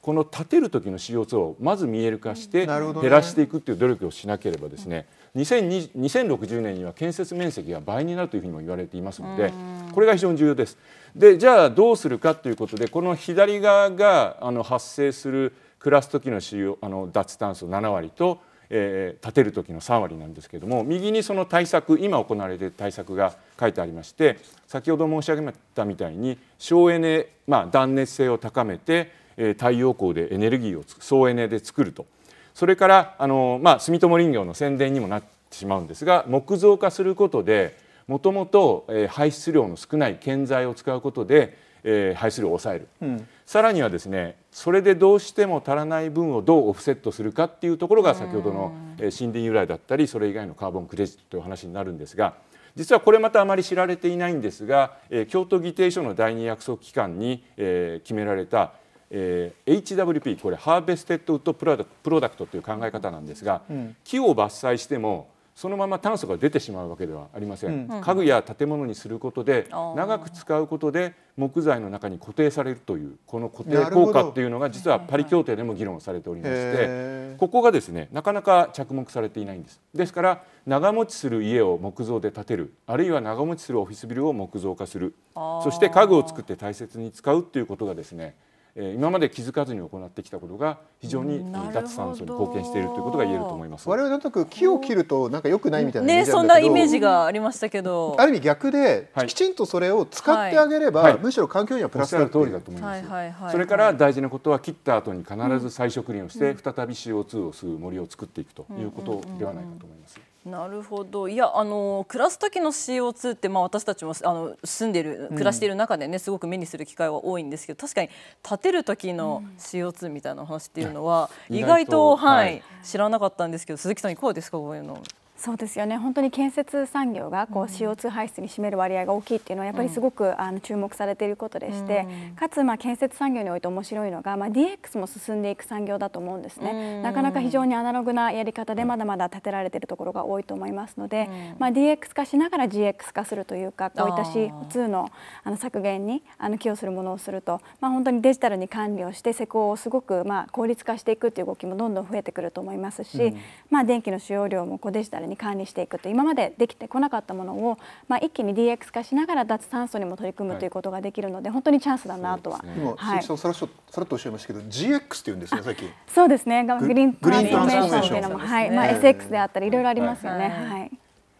[SPEAKER 3] この建てる時の CO2 をまず見える化して減らしていくっていう努力をしなければですね2060年には建設面積が倍になるというふうにも言われていますのでこれが非常に重要です。でじゃあどうするかということでこの左側があの発生する暮らす時のあの脱炭素7割とえー、立てる時の3割なんですけれども右にその対策今行われている対策が書いてありまして先ほど申し上げたみたいに省エネ、まあ、断熱性を高めて、えー、太陽光でエネルギーを総エネで作るとそれからあの、まあ、住友林業の宣伝にもなってしまうんですが木造化することでもともと排出量の少ない建材を使うことで、えー、排出量を抑える、うん、さらにはですねそれでどうしても足らない分をどうオフセットするかっていうところが先ほどの森林由来だったりそれ以外のカーボンクレジットという話になるんですが実はこれまたあまり知られていないんですが京都議定書の第2約束期間に決められたえ HWP これハーベステッドウッドプロダクトという考え方なんですが、木を伐採してもそのまま炭素が出てしまうわけではありません、うん、家具や建物にすることで長く使うことで木材の中に固定されるというこの固定効果っていうのが実はパリ協定でも議論されておりましてここがですねなかなか着目されていないんですですから長持ちする家を木造で建てるあるいは長持ちするオフィスビルを木造化するそして家具を作って大切に使うっていうことがですねえ今まで気づかずに行ってきたことが非常に脱炭素に貢献
[SPEAKER 1] しているということが言えると思います。我々なんとなく木を切るとなんか良くないみたいなねそんなイメージが
[SPEAKER 4] ありましたけど、
[SPEAKER 1] ある意味逆で、きちんとそれを使ってあげれば、はい、むしろ環境にはプラスだと思い
[SPEAKER 3] ます。それから大事なことは切った後に必ず再植林をして、再び CO2 を吸う森を作っていくということではないかと思います。
[SPEAKER 4] なるほどいやあの暮らす時の CO2 って、まあ、私たちもあの住んでる暮らしている中でね、すごく目にする機会は多いんですけど確かに建てる時の CO2 みたいな話っていうのは、意外と、はい、知らなかったんですけど鈴木さんいかがですかこういうの。
[SPEAKER 2] そうですよね本当に建設産業がこう CO2 排出に占める割合が大きいっていうのはやっぱりすごく、あの注目されていることでして、うん、かつま建設産業において面白いのが、まあ、DX も進んでいく産業だと思うんですね、うん、なかなか非常にアナログなやり方でまだまだ建てられているところが多いと思いますので、うん、まあ、DX 化しながら GX 化するというかこういった CO2 のあの削減にあの寄与するものをすると、まあ、本当にデジタルに管理をして施工をすごくまあ効率化していくという動きもどんどん増えてくると思いますし、まあ、電気の使用量もこうデジタルに管理していくと今までできてこなかったものを、まあ、一気に DX 化しながら脱炭素にも取り組む、ということができるので本当にチャンスだなとは、
[SPEAKER 1] 今、はい、鈴木さんさらっとおっしゃいましたけど GX って言うんですねさっき
[SPEAKER 2] そうですねグリーントランス
[SPEAKER 1] ーメーションというのも、はいまあ、SX
[SPEAKER 2] であったりいろいろありますよね。は
[SPEAKER 4] い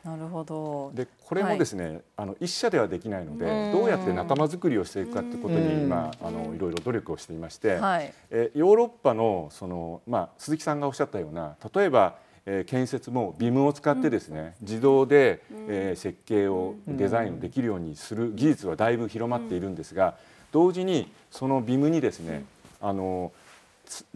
[SPEAKER 4] なるほど
[SPEAKER 3] でこれもですね、はい、あの一社ではできないのでどうやって仲間づくりをしていくかってことに今あのいろいろ努力をしていまして、はい、えヨーロッパのその、まあ、鈴木さんがおっしゃったような例えばえ建設もビムを使ってですね、自動で、え設計を、デザインをできるようにする技術はだいぶ広まっているんですが、同時にそのビムにですね、あの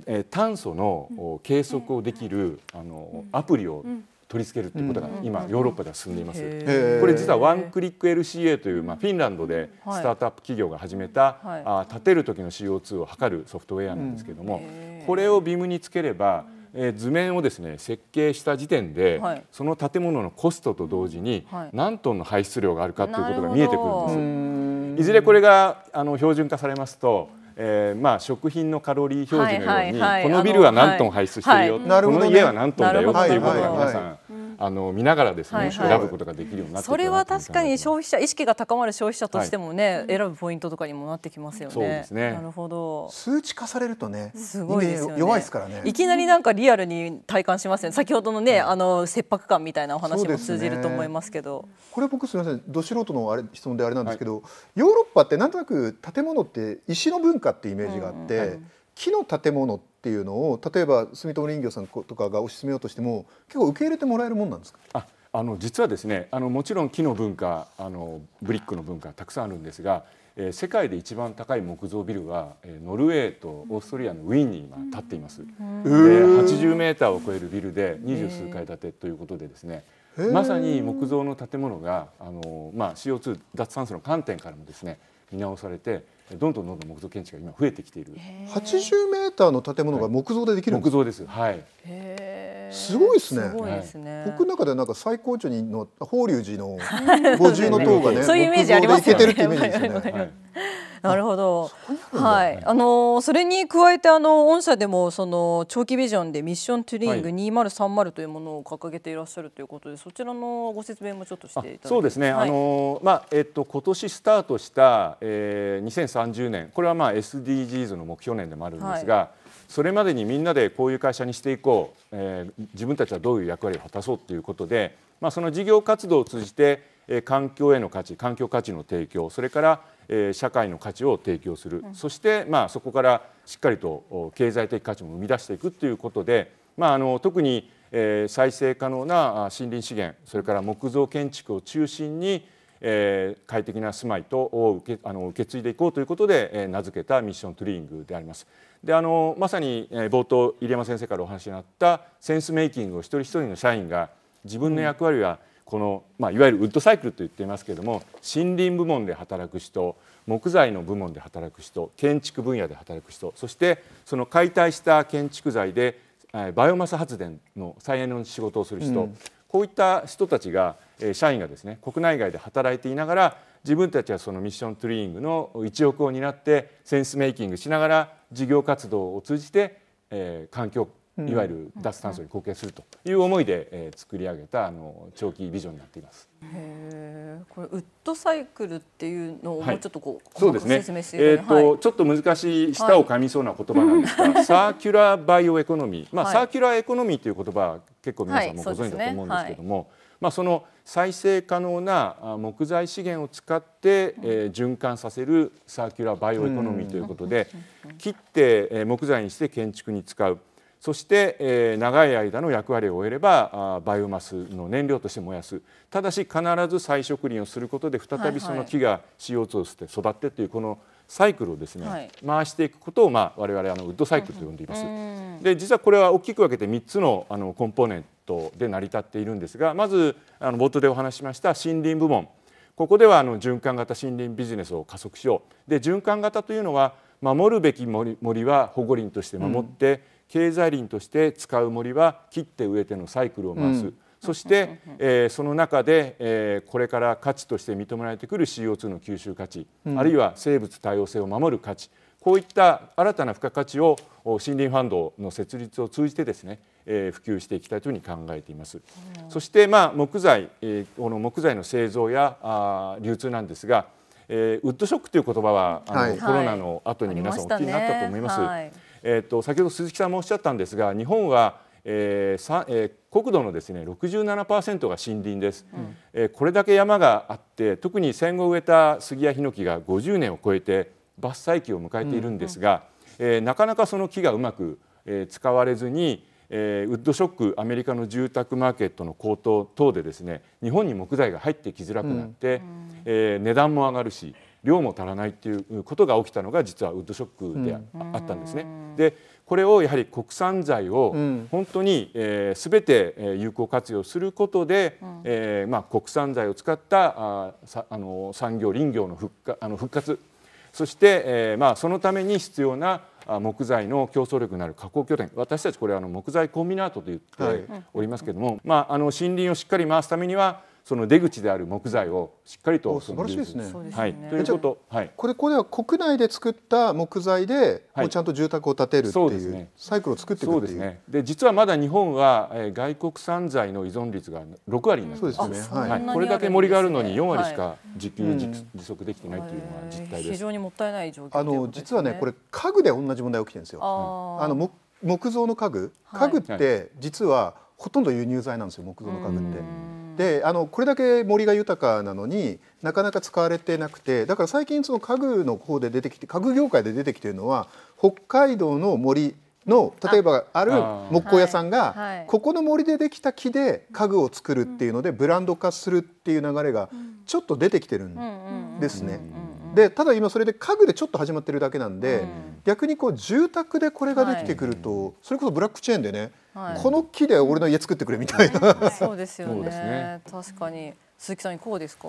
[SPEAKER 3] え炭素の計測をできる、あのアプリを取り付けるってことが今ヨーロッパでは進んでいます。これ実はワンクリック LCA というまあフィンランドでスタートアップ企業が始めた、あ建てる時の CO2 を測るソフトウェアなんですけども、これをビムにつければ。えー、図面をですね設計した時点で、はい、その建物のコストと同時に、はい、何トンの排出量があるかということが見えてくるんです。いずれこれがあの標準化されますと、えー、まあ食品のカロリー表示のように、このビルは何トン排出してるよ、この家は何トンだよっていうことが皆さんあの見ながらですね、はいはい、選ぶことができるようになってそれ
[SPEAKER 4] は確かに消費者意識が高まる消費者としてもね、はい、選ぶポイントとかにもなってきますよね。そうですね。なる
[SPEAKER 1] ほど。数値化されるとね、すごいですよね。弱いですからね。いきな
[SPEAKER 4] りなんかリアルに体感しますね。先ほどのね、あの切迫感みたいなお話も通じると思いますけど。ね、
[SPEAKER 1] これ僕すみません、ど素人のあれ質問であれなんですけど、はい、ヨーロッパってなんとなく建物って石の文化ってイメージがあって、うんうん、木の建物ってっていうのを例えば住友林業さんとかが推し進めようとしても結構受け入れてもらえるもんなんですかああの実はですねあのもちろん木
[SPEAKER 3] の文化あのブリックの文化たくさんあるんですが、えー、世界で一番高い木造ビルは、えー、ノルウェーとオーストリアのウィーンに今立っています。で80メーターを超えるビルで二十数階建てということでですねまさに木造の建物があの、まあ、CO2 脱炭素の観点からもですね見直されてどんどんどんどん木造
[SPEAKER 1] 建築が今増えてきている。八十メーターの建物が木造でできる、はい、木造です。はい。すごいですね。すごいですね。僕の中でなんか最高潮にの法隆寺の 五重の塔がね、そういうイメージありますよね。
[SPEAKER 4] なるほど。はい。あのそれに加えてあの御社でもその長期ビジョンでミッショントゥリング2030というものを掲げていらっしゃるということで、そちらのご説明もちょっとしてそうですね。はい、あ
[SPEAKER 3] のまあえっと今年スタートした、えー、2030年、これはまあ SDGs の目標年でもあるんですが。はいそれまでにみんなでこういう会社にしていこう、えー、自分たちはどういう役割を果たそうということで、まあ、その事業活動を通じて、えー、環境への価値環境価値の提供それから、え社会の価値を提供する、そして、まあ、そこからしっかりと経済的価値も生み出していくということで、まあ、あの特に、え再生可能な森林資源それから木造建築を中心に、え快適な住まいとを受けあの受け継いでいこうということで、え名付けたミッショントリーイングであります。であのまさに、え冒頭入山先生からお話になったセンスメイキングを一人一人の社員が自分の役割は、うんこの、まあ、いわゆるウッドサイクルと言っていますけれども森林部門で働く人木材の部門で働く人建築分野で働く人そしてその解体した建築材でバイオマス発電の再エネの仕事をする人、うん、こういった人たちが社員がですね国内外で働いていながら自分たちはそのミッショントゥリーイングの一翼を担ってセンスメイキングしながら事業活動を通じて、えー、環境いわゆる脱炭素に貢献するという思いで、えー、作り上げたあの長期ビジョンになっています。
[SPEAKER 4] へこれウッドサイクルっていうのをもうちょっとこう、はい、そうですね。えっ、ー、と、はい、ち
[SPEAKER 3] ょっと難しい舌を噛みそうな言葉なんですが、はい、サーキュラーバイオエコノミー、まあ、サーキュラーエコノミーという言葉は結構皆さんもご存知だと思うんですけども。まあ、その再生可能な木材資源を使って、えー、循環させるサーキュラーバイオエコノミーということで切って木材にして建築に使うそして、長い間の役割を終えればバイオマスの燃料として燃やすただし必ず再植林をすることで再びその木が CO2 を吸って育ってとていうこのサイクルをですね、はい、回していくことを、まあ、我々あのウッドサイクルと呼んでいます。で実はこれは大きく分けて3つのあのコンポーネントで成り立っているんですがまずあの冒頭でお話ししました森林部門ここではあの循環型森林ビジネスを加速しようで循環型というのは守るべき森は保護林として守って、うん経済林として使う森は切って植えてのサイクルを回す、うん、そして、えー、その中で、えー、これから価値として認められてくる CO2 の吸収価値、うん、あるいは生物多様性を守る価値こういった新たな付加価値を森林ファンドの設立を通じてですね、えー、普及していきたいというふうに考えています。うん、そして、まあ、木材、えー、この木材の製造やあ流通なんですが、えー、ウッドショックという言葉はあの、はい、コロナの後に皆さんお聞きになったと思います。はいえーと、先ほど鈴木さんもおっしゃったんですが日本は、えーえー、国土のですね67%が森林です、うん、えー、これだけ山があって特に戦後植えた杉やヒノキが50年を超えて伐採期を迎えているんですが、うん、えー、なかなかその木がうまく、えー、使われずに、えー、ウッドショックアメリカの住宅マーケットの高騰等でですね日本に木材が入ってきづらくなって、うん、えー、値段も上がるし量も足らないっていうことが起きたのが実はウッドショックであったんですね。でこれをやはり国産材を本当に、えー、全て有効活用することで、うん、えー、まあ、国産材を使ったあさあの産業林業の復活あの復活そして、えーまあ、そのために必要な木材の競争力のある加工拠点私たちこれあの木材コンビナートと言っておりますけれども、はい、まあ、あの森林をしっかり回すためにはその出口である木材
[SPEAKER 1] をしっかりと素晴らしいですね。はい、ということ、はい、これこれは国内で作った木材で、もうちゃんと住宅を建てるっていう、サイクルを作っていくっていう。で実はまだ日
[SPEAKER 3] 本は、え外国産材の依存率が六割なってす。ね。はい、これだけ森があるの
[SPEAKER 4] に四割しか
[SPEAKER 1] 自給自足できてないというのは実態です。非常
[SPEAKER 4] にもったいない状況、あ
[SPEAKER 1] の実はねこれ家具で同じ問題起きてるんですよ。あの木木造の家具、家具って実はほとんど輸入材なんですよ木造の家具って。であのこれだけ森が豊かなのになかなか使われてなくてだから最近その家具の方で出てきて家具業界で出てきてるのは北海道の森の例えばある木工屋さんが、ここの森でできた木で家具を作るっていうのでブランド化するっていう流れがちょっと出てきてるんですね。でただ今それで家具でちょっと始まってるだけなんで、逆にこう住宅でこれができてくると、それこそブラックチェーンでね、この木で俺の家作ってくれみたいな、そうですよね
[SPEAKER 4] 確かに。鈴木さんいかですか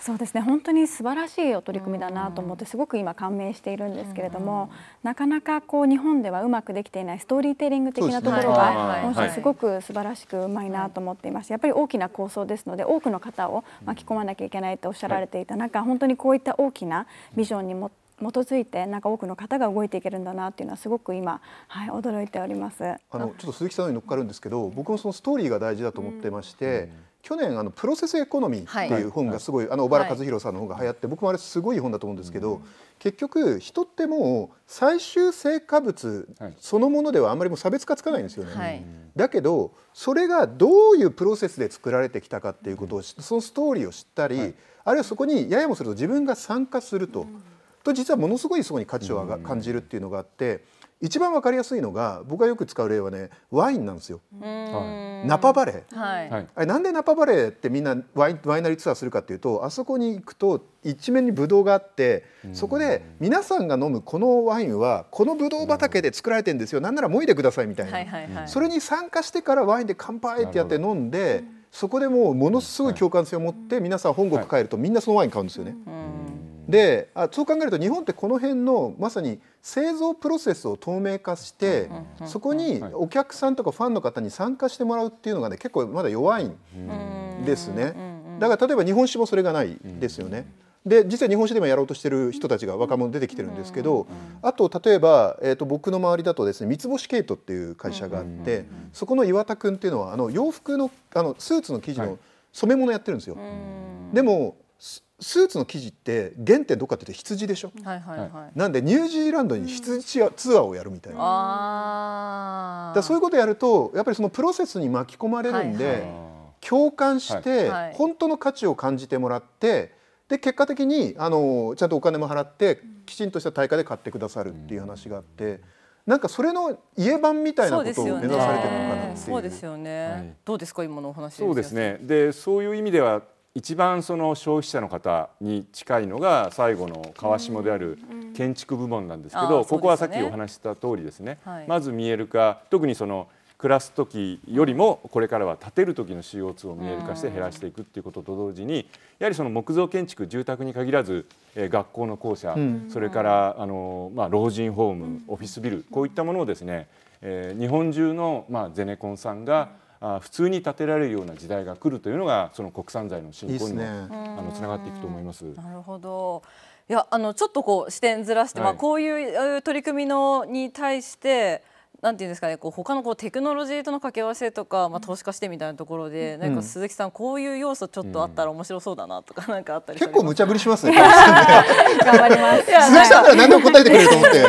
[SPEAKER 2] そうですね本当に素晴らしいお取り組みだなと思ってすごく今感銘しているんですけれども、なかなかこう日本ではうまくできていないストーリーテリング的なところが、今週すごく素晴らしくうまいなと思っていましてやっぱり大きな構想ですので多くの方を巻き込まなきゃいけないとおっしゃられていた中、本当にこういった大きなビジョンにも基づいてなんか多くの方が動いていけるんだなっていうのはすごく今、はい、驚いておりますあのちょっ
[SPEAKER 1] と鈴木さんに乗っかるんですけど僕もそのストーリーが大事だと思ってまして、うん去年あの「プロセスエコノミー」っていう本がすごい、はい、あの小原和弘さんの本が流行って、僕もあれすごい本だと思うんですけど、結局人ってもう最終成果物そのものではあんまりも差別化つかないんですよね。はい、だけどそれがどういうプロセスで作られてきたかっていうことを、そのストーリーを知ったり、はい、あるいはそこにややもすると自分が参加すると。と実はものすごいそこに価値を感じるっていうのがあって。一番わかりやすいのが僕がよく使う例はねワインなんですよ。ナパバレー、はい、あれなんでナパバレーってみんなワイワイナリーツアーするかっていうとあそこに行くと一面にブドウがあってそこで皆さんが飲むこのワインはこのブドウ畑で作られてんですよなんならもいでくださいみたいな、はいはいはい、それに参加してからワインで乾杯ってやって飲んでそこでもうものすごい共感性を持って皆さん本国帰るとみんなそのワイン買うんですよね。はいであそう考えると日本ってこの辺のまさに製造プロセスを透明化してそこにお客さんとかファンの方に参加してもらうっていうのがね結構まだ弱いんですね。だから例えば日本酒もそれがないですよね。で実は日本酒でもやろうとしてる人たちが若者出てきてるんですけど、あと例えば、えーと、僕の周りだとですね三ツ星ケイトっていう会社があって、そこの岩田君っていうのはあの洋服のあのスーツの生地の染め物やってるんですよ。でもスーツの生地って原点どっかって羊でしょ、
[SPEAKER 4] はいはいはい、
[SPEAKER 1] なんでニュージーランドに羊ツアーをやるみたい
[SPEAKER 4] な、
[SPEAKER 1] うん、だそういうことやるとやっぱりそのプロセスに巻き込まれるんで、はいはい、共感して、本当の価値を感じてもらってで結果的にあのちゃんとお金も払ってきちんとした対価で買ってくださるっていう話があって。なんかそれの家版みたいなことを目指されてるのか
[SPEAKER 3] なそうですよね。はい、
[SPEAKER 4] どうですか今のお話そうですね。
[SPEAKER 3] でそういう意味では一番その消費者の方に近いのが最後の川下である建築部門なんですけど、ここはさっきお話した通りですね、まず見える化特にその暮らす時よりもこれからは建てる時の CO2 を見える化して減らしていくっていうことと同時にやはりその木造建築住宅に限らず、え学校の校舎、それからあの、まあ、老人ホームオフィスビルこういったものをですね、え日本中の、まあ、ゼネコンさんが、あ普通に建てられるような時代が来るというのがその国産材の振興にも、ね、あのつながっていくと思います。なる
[SPEAKER 4] ほど。いやあのちょっとこう視点ずらして、はい、まあこういう取り組みのに対して。なんていうんですかねこう他のこうテクノロジーとの掛け合わせとか、まあ、投資家してみたいなところで、うん、なんか鈴木さんこういう要素ちょっとあったら面白そうだなとか、なんかあったり結
[SPEAKER 1] 構無茶ぶりしますね頑張ります 鈴木さんなら何でも答えてくれると思ってい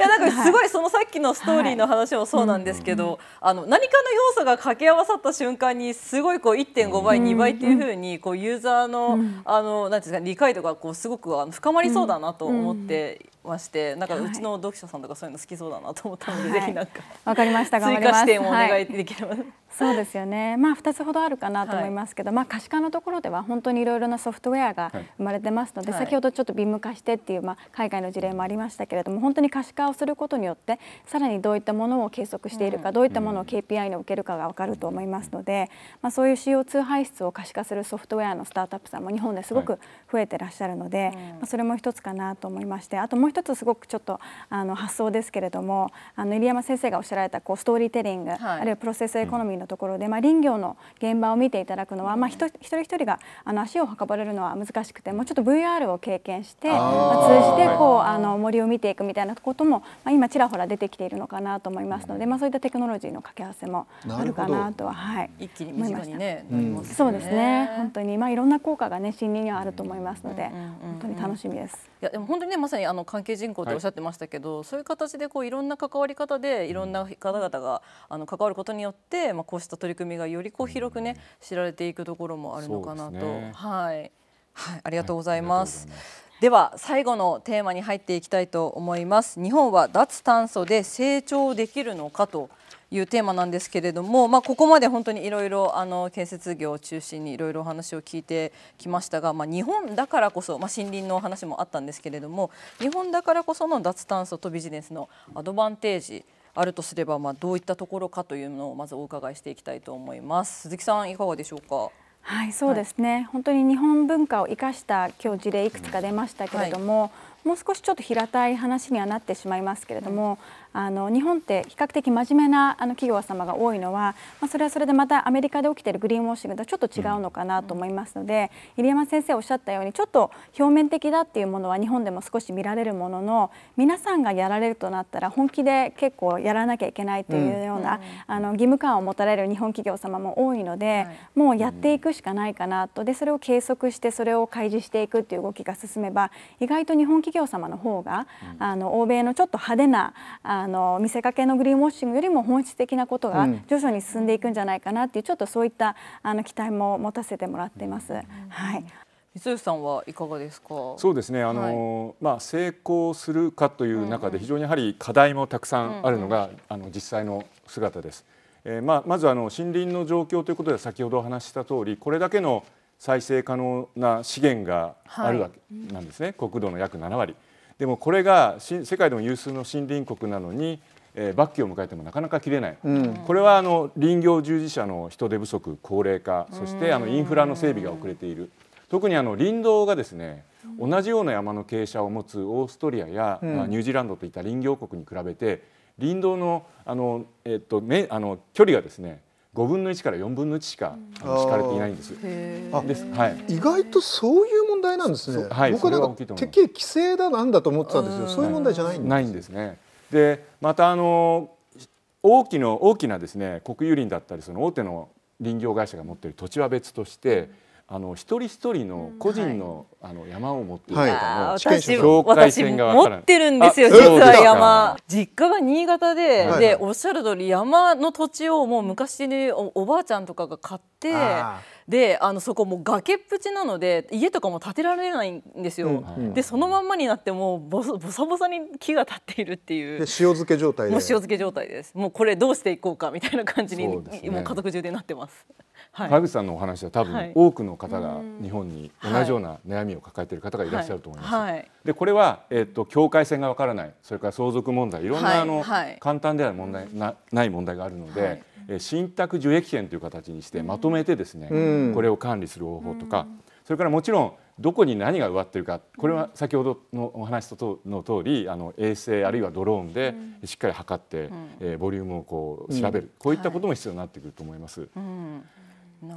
[SPEAKER 4] やなんかすごいそのさっきのストーリーの話もそうなんですけど、はい、あの何かの要素が掛け合わさった瞬間にすごいこう1.5倍、うん、2倍っていうふうにこうユーザーの、うん、あのなんですか理解とかこうすごくあの深まりそうだなと思って、はしてなんかうちの読者さんとかそういうの好きそうだなと思ったので、はい、ぜひなんかわ、かりました追加視点をお願いできれば、はい、
[SPEAKER 2] そうですよねまあ2つほどあるかなと思いますけど、はい、まあ可視化のところでは本当にいろいろなソフトウェアが生まれてますので、先ほどちょっとビーム化してっていうまあ海外の事例もありましたけれども本当に可視化をすることによってさらにどういったものを計測しているか、うん、どういったものを KPI に受けるかがわかると思いますので、まあそういう CO2 排出を可視化するソフトウェアのスタートアップさんも日本ですごく増えてらっしゃるので、まあそれも一つかなと思いましてあともう一つすごくちょっとあの発想ですけれどもあの入山先生がおっしゃられたこうストーリーテリング、はい、あるいはプロセスエコノミーのところで、まあ、林業の現場を見ていただくのは、まあ、一人一人があの足を運ばれるのは難しくてもうちょっと VR を経験してまあ、通じてこうあの森を見ていくみたいなことも、まあ、今ちらほら出てきているのかなと思いますので、まあ、そういったテクノロジーの掛け合わせもあるかなとは、はい、一気に身近にね、ね、うん、そうですね本当に、まあ、いろんな効果が、ね、森林
[SPEAKER 4] にはあると思いますので、うんうんうんうん、本当に楽しみです。いやでも本当にねまさにあの環系人口っておっしゃってましたけど、はい、そういう形でこういろんな関わり方でいろんな方々が、あの関わることによって、まあ、こうした取り組みがよりこう広くね、知られていくところもあるのかなと、ね、はい、はい、ありがとうございます。はいでは最後のテーマに入っていきたいと思います日本は脱炭素で成長できるのかというテーマなんですけれども、まあ、ここまで本当にいろいろあの建設業を中心にいろいろお話を聞いてきましたが、まあ、日本だからこそ、まあ、森林のお話もあったんですけれども日本だからこその脱炭素とビジネスのアドバンテージあるとすれば、まあ、どういったところかというのをまずお伺いしていきたいと思います。鈴木さんいかがでしょうか
[SPEAKER 2] はい、そうですね、はい、本当に日本文化を生かした今日事例いくつか出ましたけれども、はいもう少しちょっと平たい話にはなってしまいますけれども、あの日本って比較的真面目なあの企業様が多いのは、まあ、それはそれでまたアメリカで起きているグリーンウォッシングとはちょっと違うのかなと思いますので、うん、入山先生おっしゃったようにちょっと表面的だっていうものは日本でも少し見られるものの皆さんがやられるとなったら本気で結構やらなきゃいけないというような、うん、あの義務感を持たれる日本企業様も多いので、はい、もうやっていくしかないかなとでそれを計測してそれを開示していくっていう動きが進めば意外と日本企業様の方が、うん、あの欧米のちょっと派手なああの見せかけのグリーンウォッシングよりも本質的なことが徐々に進んでいくんじゃないかなっていうちょっとそういったあの期待も持たせてもらっています。はい。
[SPEAKER 4] 三吉さんはいかがですか。
[SPEAKER 3] そうですね。あの、はい、まあ成功するかという中で非常にやはり課題もたくさんあるのが、うんうん、あの実際の姿です。えー、まあまずあの森林の状況ということで先ほどお話した通りこれだけの再生可能な資源があるわけなんですね、はい、国土の約7割。でもこれが世界でも有数の森林国なのに、えー、バッキを迎えてもなかなか切れない、うん、これはあの林業従事者の人手不足高齢化そしてあのインフラの整備が遅れている特にあの林道がですね同じような山の傾斜を持つオーストリアや、うん、まあ、ニュージーランドといった林業国に比べて林道のあの、えっと、めあの距離がですね
[SPEAKER 1] 五分の一から四分の一しか敷かれていないんです。あです、はい、意外とそういう問題なんですね。はい、僕はなんかてっきり規制だなんだと思ってたんですよ。そういう問題じゃないんです、ないん
[SPEAKER 3] ですね。でまたあの大きな大きなですね国有林だったりその大手の林業会社が持っている土地は別として。うんあの一人一人の個人の、あの山を持ってる方の境界線私持ってるんですよ実は山
[SPEAKER 4] 実家が新潟で、でおっしゃる通り山の土地をもう昔におばあちゃんとかが買ってであのそこもう崖っぷちなので家とかも建てられないんですよ、でそのまんまになってもうボソボサボサに木が立っているっていう塩
[SPEAKER 1] 漬け状態もう塩漬
[SPEAKER 4] け状態ですもうこれどうしていこうかみたいな感じにもう家族中でなってます川口
[SPEAKER 3] さんのお話は多分多くの方が日本に同じような悩みを抱えている方がいらっしゃると思います。はいはい、でこれは、えーと、境界線がわからないそれから相続問題いろんな、あの簡単では問題なない問題があるので、はい、えー、信託受益権という形にしてまとめてですねこれを管理する方法とかそれからもちろんどこに何が植わってるかこれは先ほどのお話との通りあの衛星あるいはドローンでしっかり測って、うん、えー、ボリュームをこう調べる、うん、こういったことも必要になってくると思います。うん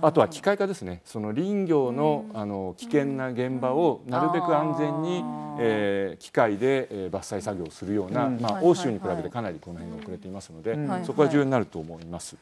[SPEAKER 3] あとは機械化ですねその林業のあの危険な現場をなるべく安全に、えー、機械で、えー、伐採作業をするような、まあ、欧州に比べてかなりこの辺が遅れていますので、そこは重要になると思います。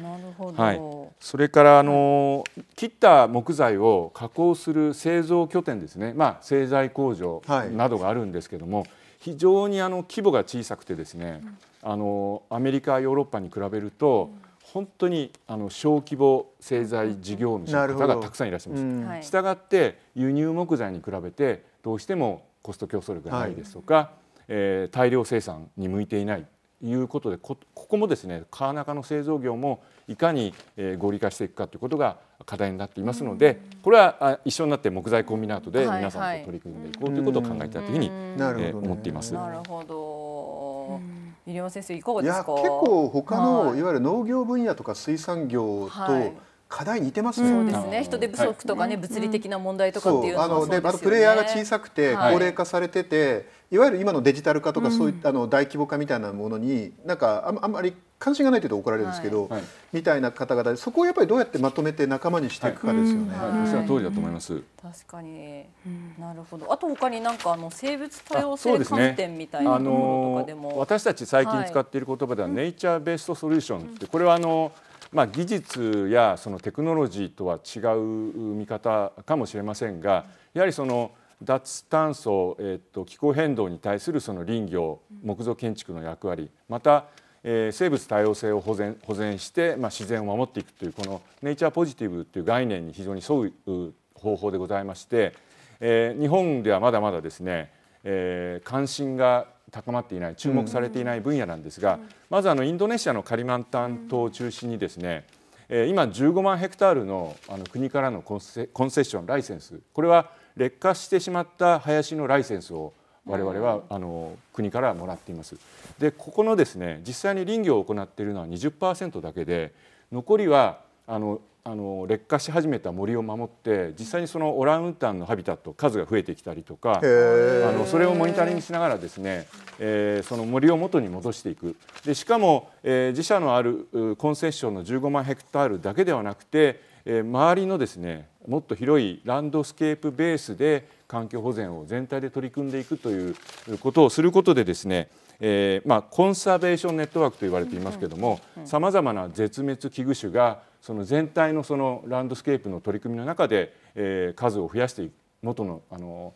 [SPEAKER 3] なるほど、はい、それからあの切った木材を加工する製造拠点ですね、まあ、製材工場などがあるんですけども、はい、非常にあの規模が小さくてですね、あのアメリカヨーロッパに比べると、本当にあの小規模製材事業主の方がたくさんいらっしゃいます。うんしたがって輸入木材に比べてどうしてもコスト競争力がないですとか、はい、えー、大量生産に向いていないということでここもですね川中の製造業もいかに、え合理化していくかということが課題になっていますので、うん、これは一緒になって木材コ
[SPEAKER 1] ンビナートで皆さんと取り組んでいこうということを考えたいというふうに、えー、思っています。なるほど、うん
[SPEAKER 4] 入山先生いかがですか結構他の、い、わ
[SPEAKER 1] ゆる農業分野とか水産業と、課題似てますね。そうですね。人
[SPEAKER 4] 手不足とかね、物理的な問題とかっていうのはそうですよね。あのプレイヤーが小さく
[SPEAKER 1] て、高齢化されてて、いわゆる今のデジタル化とかそういったあの大規模化みたいなものになんかあんまり関心がないというと怒られるんですけど、はいみたいな方々でそこをやっぱりどうやってまとめて仲間にしていくかですよね。はいはい、おっしゃる通りだと思います。
[SPEAKER 3] 確か
[SPEAKER 4] に、なるほど。あと他になんかあの生物多様性観点みたいなとことかでも、ね、私たち最近使っ
[SPEAKER 3] ている言葉では、ネイチャーベーストソリューションってこれはあの。まあ、技術やそのテクノロジーとは違う見方かもしれませんがやはりその脱炭素、えっと気候変動に対するその林業木造建築の役割また、えー、生物多様性を保全保全して、まあ、自然を守っていくというこのネイチャーポジティブという概念に非常に沿う方法でございまして、えー、日本ではまだまだですね、えー、関心が高まっていない注目されていない分野なんですが、うん、まずあのインドネシアのカリマンタン島を中心にですね、うん、今15万ヘクタールのあの国からのコンセコンセッションライセンスこれは劣化してしまった林のライセンスを我々はあの国からもらっています。でここのですね実際に林業を行っているのは20%だけで残りはあのあの劣化し始めた森を守って実際にそのオランウータンのハビタット数が増えてきたりとかあのそれをモニタリングしながらですね、えー、その森を元に戻していくでしかも、えー、自社のあるコンセッションの15万ヘクタールだけではなくてえ周りのですねもっと広いランドスケープベースで環境保全を全体で取り組んでいくということをすることでですねえー、まあ、コンサベーションネットワークと言われていますけどもさまざまな絶滅危惧種がその全体のそのランドスケープの取り組みの中で、えー、数を増やしていく元のあの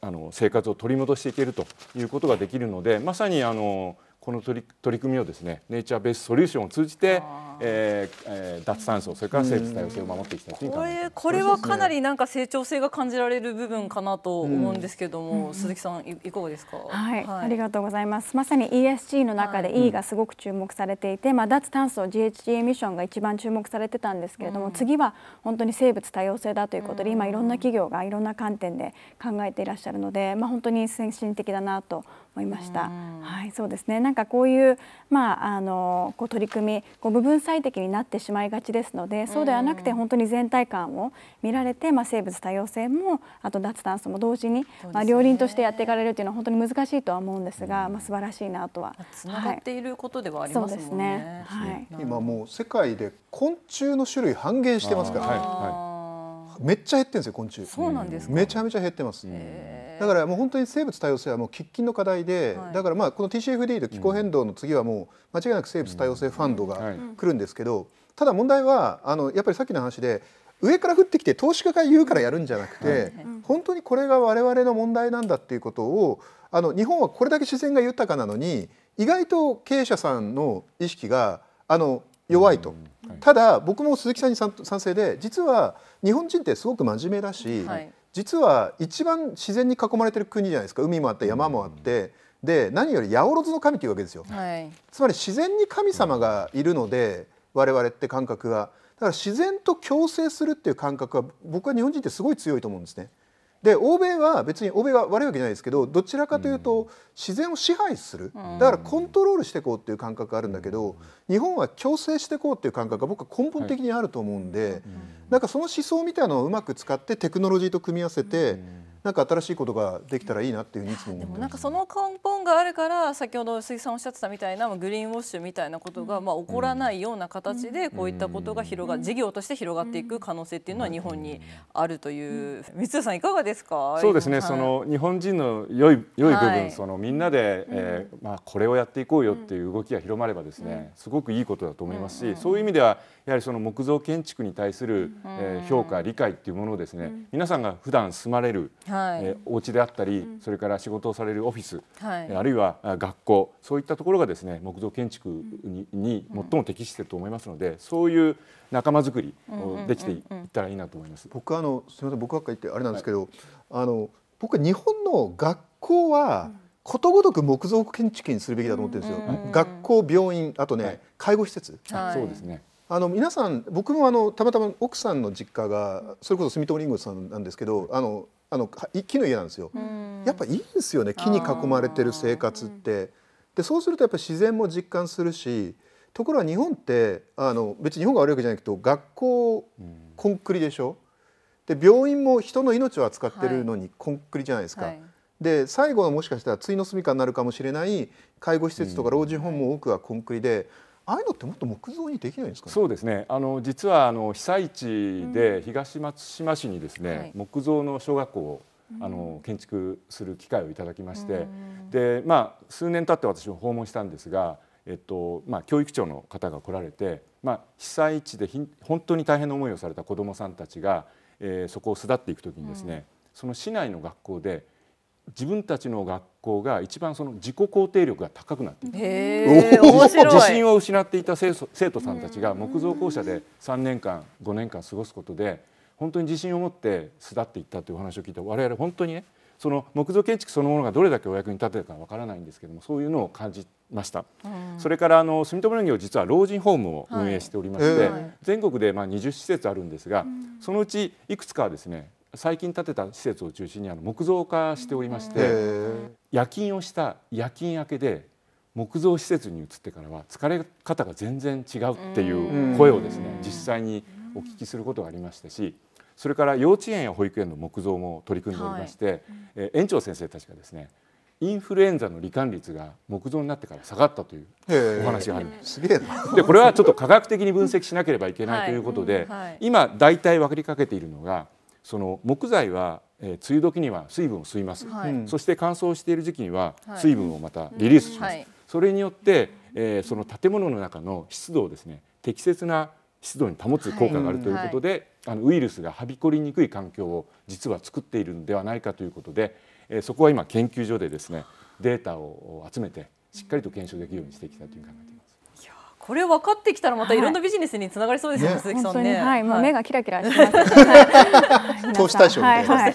[SPEAKER 3] あの生活を取り戻していけるということができるのでまさにあのこの取り取り組みをですねネイチャーベースソリューションを通じて、えーえー、脱炭素それから生物多様性を守っていきたいというこ
[SPEAKER 4] れこれはかなりなんか成長性が感じられる部分かなと思うんですけども、うん、鈴木さんいかがですか、はい、はい、ありがとうございま
[SPEAKER 2] すまさに ESG の中で E がすごく注目されていて、はい、まあ脱炭素 GHG エミッションが一番注目されてたんですけれども、うん、次は本当に生物多様性だということで、うん、今いろんな企業がいろんな観点で考えていらっしゃるのでまあ本当に先進的だなと思いました。はい、そうですね。なんかこういうまああのこう取り組み、こう部分最適になってしまいがちですので、そうではなくて本当に全体感を見られて、まあ生物多様性もあと脱炭素も同時に、ね、まあ両輪としてやっていかれるというのは本当に難しいとは思うんですが、まあ素晴らしいなとは。がっ
[SPEAKER 4] ていることではありますもんね。はい、ね
[SPEAKER 1] はい、今もう世界で昆虫の種類半減してますから。はい。はいめっちゃ減ってんですよ昆虫そうなんですめちゃめちゃ減ってますだからもう本当に生物多様性はもう喫緊の課題で、はい、だからまあこの TCFD と気候変動の次はもう間違いなく生物多様性ファンドが来るんですけど、ただ問題はあのやっぱりさっきの話で上から降ってきて投資家が言うからやるんじゃなくて、本当にこれが我々の問題なんだっていうことをあの日本はこれだけ自然が豊かなのに意外と経営者さんの意識があの弱いと、ただ僕も鈴木さんに賛成で実は日本人ってすごく真面目だし、はい、実は一番自然に囲まれてる国じゃないですか海もあって山もあって。で何より八百万の神というわけですよ、はい、つまり自然に神様がいるので我々って感覚がだから自然と共生するっていう感覚は僕は日本人ってすごい強いと思うんですね。で欧米は別に欧米は悪いわけじゃないですけどどちらかというと自然を支配する、だからコントロールしていこうっていう感覚があるんだけど、日本は強制していこうっていう感覚が僕は根本的にあると思うんで、はなんかその思想みたいなのをうまく使ってテクノロジーと組み合わせて、なんか新しいことができたらいいなっていうふうにいつも思
[SPEAKER 4] なんかその根本があるから先ほど水産さんおっしゃってたみたいなグリーンウォッシュみたいなことがまあ起こらないような形でこういったことが広が事業として広がっていく可能性っていうのは日本にあるという三田さんいかがですか。そうですね。その
[SPEAKER 3] 日本人の良い良い部分、はい、そのみんなで、えー、まあこれをやっていこうよっていう動きが広まればですね、すごくいいことだと思いますし、そういう意味ではやはりその木造建築に対する、え評価理解っていうものをですね、皆さんが普段住まれる、えお家であったり、それから仕事をされるオフィス、あるいは学校そういったところがですね木造建築に,、に最も適していると思いますのでそういう
[SPEAKER 1] 仲間づくりをできていったらいいなと思います。僕あのすみません僕はっか言ってあれなんですけど、あの僕は日本の学校は、ことごとく木造建築にするべきだと思ってるんですよ。学校、病院、あとね、介護施設。そうですね。あの皆さん僕もあのたまたま奥さんの実家がそれこそ住友リンゴさんなんですけどあのあの木の家なんですよ。やっぱいいですよね木に囲まれてる生活って。でそうするとやっぱり自然も実感するしところが日本ってあの別に日本が悪いわけじゃないけど学校コンクリでしょ。で病院も人の命を扱ってるのにコンクリじゃないですか。はいはいで最後のもしかしたら対の住みかになるかもしれない介護施設とか老人ホームも多くはコンクリで、ああいうのってもっと木造にできないんですか、ね、そうですね
[SPEAKER 3] あの実はあの被災地で東松島市にですね、うん木造の小学校をあの建築する機会をいただきまして、うん、でまあ、数年経って私も訪問したんですが、えっとまあ、教育長の方が来られて、まあ、被災地で本当に大変な思いをされた子どもさんたちが、えー、そこを巣立っていく時にですね、うん、その市内の学校で自分たちの学校が一番その自己肯定力が高くなっていた自信を失っていた生徒さんたちが木造校舎で3年間5年間過ごすことで本当に自信を持って巣立っていったというお話を聞いて我々本当にねその木造建築そのものがどれだけお役に立てるかわからないんですけどもそういうのを感じました、うん、それからあの住友農業実は老人ホームを運営しておりまして、はい全国でまあ20施設あるんですが、うん、そのうちいくつかはですね最近建てた施設を中心にあの木造化しておりまして夜勤をした夜勤明けで木造施設に移ってからは疲れ方が全然違うっていう声をですね実際にお聞きすることがありましたしそれから幼稚園や保育園の木造も取り組んでおりまして、園長先生たちがですねインフルエンザの罹患率が木造になってから下がったというお話があるんです。でこれはちょっと科学的に分析しなければいけないということで、今大体分かりかけているのがその木材は、えー、梅雨時には水分を吸います、はい、そして乾燥している時期には水分をまたリリースします、はい、それによって、えー、その建物の中の湿度をですね適切な湿度に保つ効果があるということで、あのウイルスがはびこりにくい環境を実は作っているんではないかということで、えー、そこは今研究所でですねデータを集めてしっかりと検証できるようにしていきたいという考えです。
[SPEAKER 4] これ分かってきたらまたいろんなビジネスにつながりそう
[SPEAKER 1] ですよね、鈴木さんね。
[SPEAKER 2] はい、もう目
[SPEAKER 4] がキラキラしてま
[SPEAKER 1] す。投資対象みたい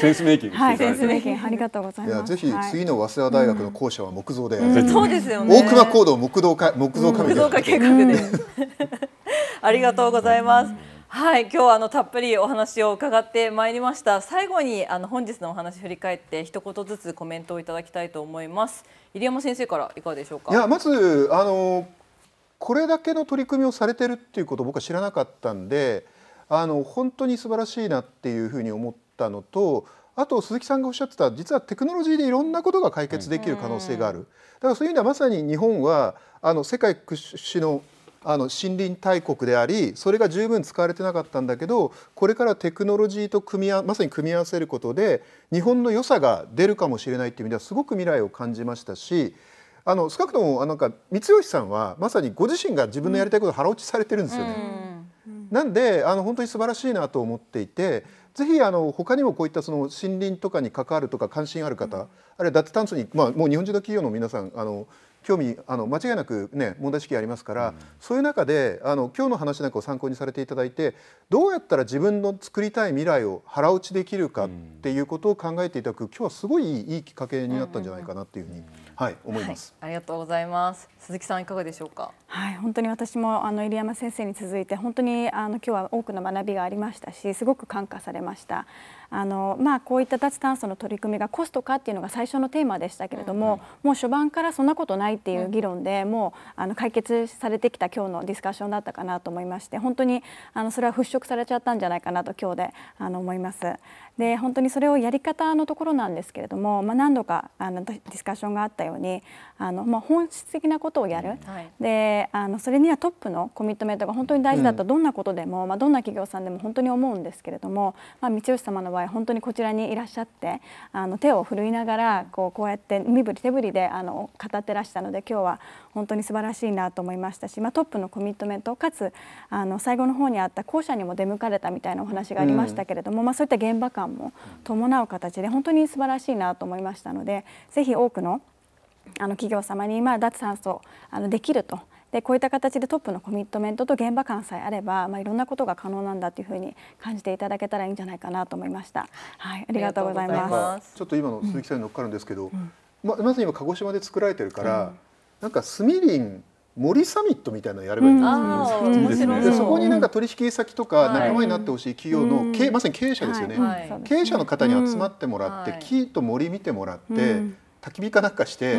[SPEAKER 1] センスメイキング。センスメイキングあ
[SPEAKER 2] りがとうございます。いや、ぜひ次
[SPEAKER 1] の早稲田大学の校舎は木造で。そうですよね。大熊高堂木造か木造化木造化計
[SPEAKER 4] 画で。ありがとうございます。はい、今日はあのたっぷりお話を伺ってまいりました。最後にあの本日のお話振り返って一言ずつコメントをいただきたいと思います。入山先生からいかがでしょうか。いやま
[SPEAKER 1] ずあのこれだけの取り組みをされてるっていうことを僕は知らなかったんであの本当に素晴らしいなっていうふうに思ったのとあと鈴木さんがおっしゃってた実はテクノロジーでいろんなことが解決できる可能性がある、だからそういう意味ではまさに日本はあの世界屈指のあの森林大国でありそれが十分使われてなかったんだけどこれからテクノロジーと組み合まさに組み合わせることで日本の良さが出るかもしれないっていう意味ではすごく未来を感じましたしあの少なくともなんか三吉さんはまさにご自身が自分のやりたいことを腹落ちされてるんですよね。なんであの本当に素晴らしいなと思っていてぜひあの他にもこういったその森林とかに関わるとか関心ある方、あるいは脱炭素に、まあ、もう日本中の企業の皆さんあの興味あの間違いなく、ね、問題意識ありますから、うん、そういう中であの今日の話なんかを参考にされていただいてどうやったら自分の作りたい未来を腹落ちできるかっていうことを考えていただく、うん、今日はすごいいいきっかけになったんじゃないかなっていうふうに、うん、はい、思いま
[SPEAKER 4] す、はい、ありがとうございます。鈴木さんいかがでしょうか。はい、本当に私
[SPEAKER 2] もあの入山先生に続いて本当にあの今日は多くの学びがありましたし、すごく感化されました。あの、まあ、こういった脱炭素の取り組みがコストかっていうのが最初のテーマでしたけれども、うんうん、もう初盤からそんなことないっていう議論で、うん、もうあの解決されてきた今日のディスカッションだったかなと思いまして本当にあのそれは払拭されちゃったんじゃないかなと今日であの思います。で本当にそれをやり方のところなんですけれども、まあ、何度かあのディスカッションがあったようにあのまあ、本質的なことをやる、はい、であのそれにはトップのコミットメントが本当に大事だと、どんなことでも、まあ、どんな企業さんでも本当に思うんですけれども、まあ、道吉様の場合本当にこちらにいらっしゃってあの手を振るいながらこうこうやって身振り手振りであの語ってらしたので今日は本当に素晴らしいなと思いましたし、まあ、トップのコミットメントかつあの最後の方にあった校舎にも出向かれたみたいなお話がありましたけれども、うん、まあ、そういった現場感も伴う形で本当に素晴らしいなと思いましたのでぜひ多くのあの企業様に、まあ、脱炭素あのできるとでこういった形でトップのコミットメントと現場感さえあれば、まあ、いろんなことが可能なんだというふうに感じていただけたらいいんじゃないかなと思いました。はい、ありがとうございま
[SPEAKER 1] すちょっと今の鈴木さんに乗っかるんですけど、うんままず今鹿児島で作られてるから、うん、なんかスミリン森サミットみたいなのやればいいんですよ、ね、でそこになんか取引先とか仲間になってほしい企業の、はい、まさに経営者ですよね、経営者の方に集まってもらって、木と森見てもらって、焚き火かなんかして、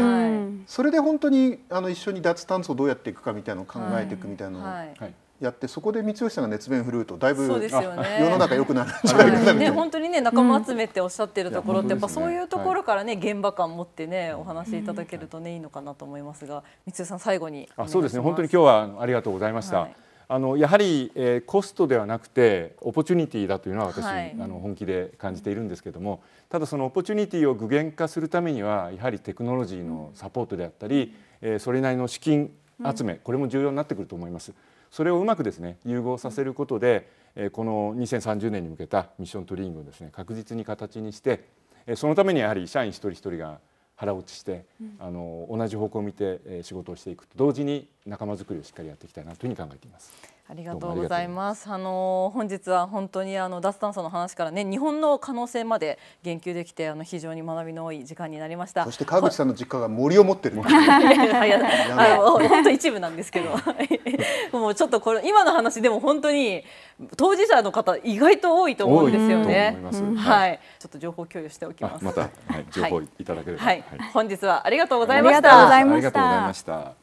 [SPEAKER 1] それで本当にあの一緒に脱炭素をどうやっていくかみたいなのを考えていくみたいなのを、やってそこで光吉さんが熱弁振るうとだいぶ、ね、世の中良くなるんじゃないかなみたいな、ね、本当にね仲間集めっておっしゃってるところって、うん、やっぱそういうところ
[SPEAKER 4] からね、はい、現場感持ってねお話しいただけるとねいいのかなと思いますが光吉さん最後にあそうですね本当に今
[SPEAKER 3] 日はありがとうございました。はいあのやはり、えー、コストではなくてオポチュニティだというのは私、はい、あの本気で感じているんですけどもただそのオポチュニティを具現化するためにはやはりテクノロジーのサポートであったり、えー、それなりの資金集め、うん、これも重要になってくると思います。それをうまくですね融合させることで、えー、この2030年に向けたミッショントリーングをですね確実に形にして、えー、そのためにやはり社員一人一人が腹落ちして、うん、あの同じ方向を見て仕事をしていくと同時に仲間づくりをしっかりやっていきたいなというふうに考えています。
[SPEAKER 4] ありがとうございます。あの本日は本当にあの脱炭素の話からね日本の可能性まで言及できてあの非常に学びの多い時間になりました。そして川口さ
[SPEAKER 1] んの実家が森を持ってる。いやいや本
[SPEAKER 4] 当一部なんですけど、もうちょっとこれ今の話でも本当に当事者の方意外と多いと思うんですよね。はい、ちょっと情報共有し
[SPEAKER 3] ておきます。また、はい、情報いただければ、はい。
[SPEAKER 4] 本日はありがとうございました。
[SPEAKER 3] ありがとうございました。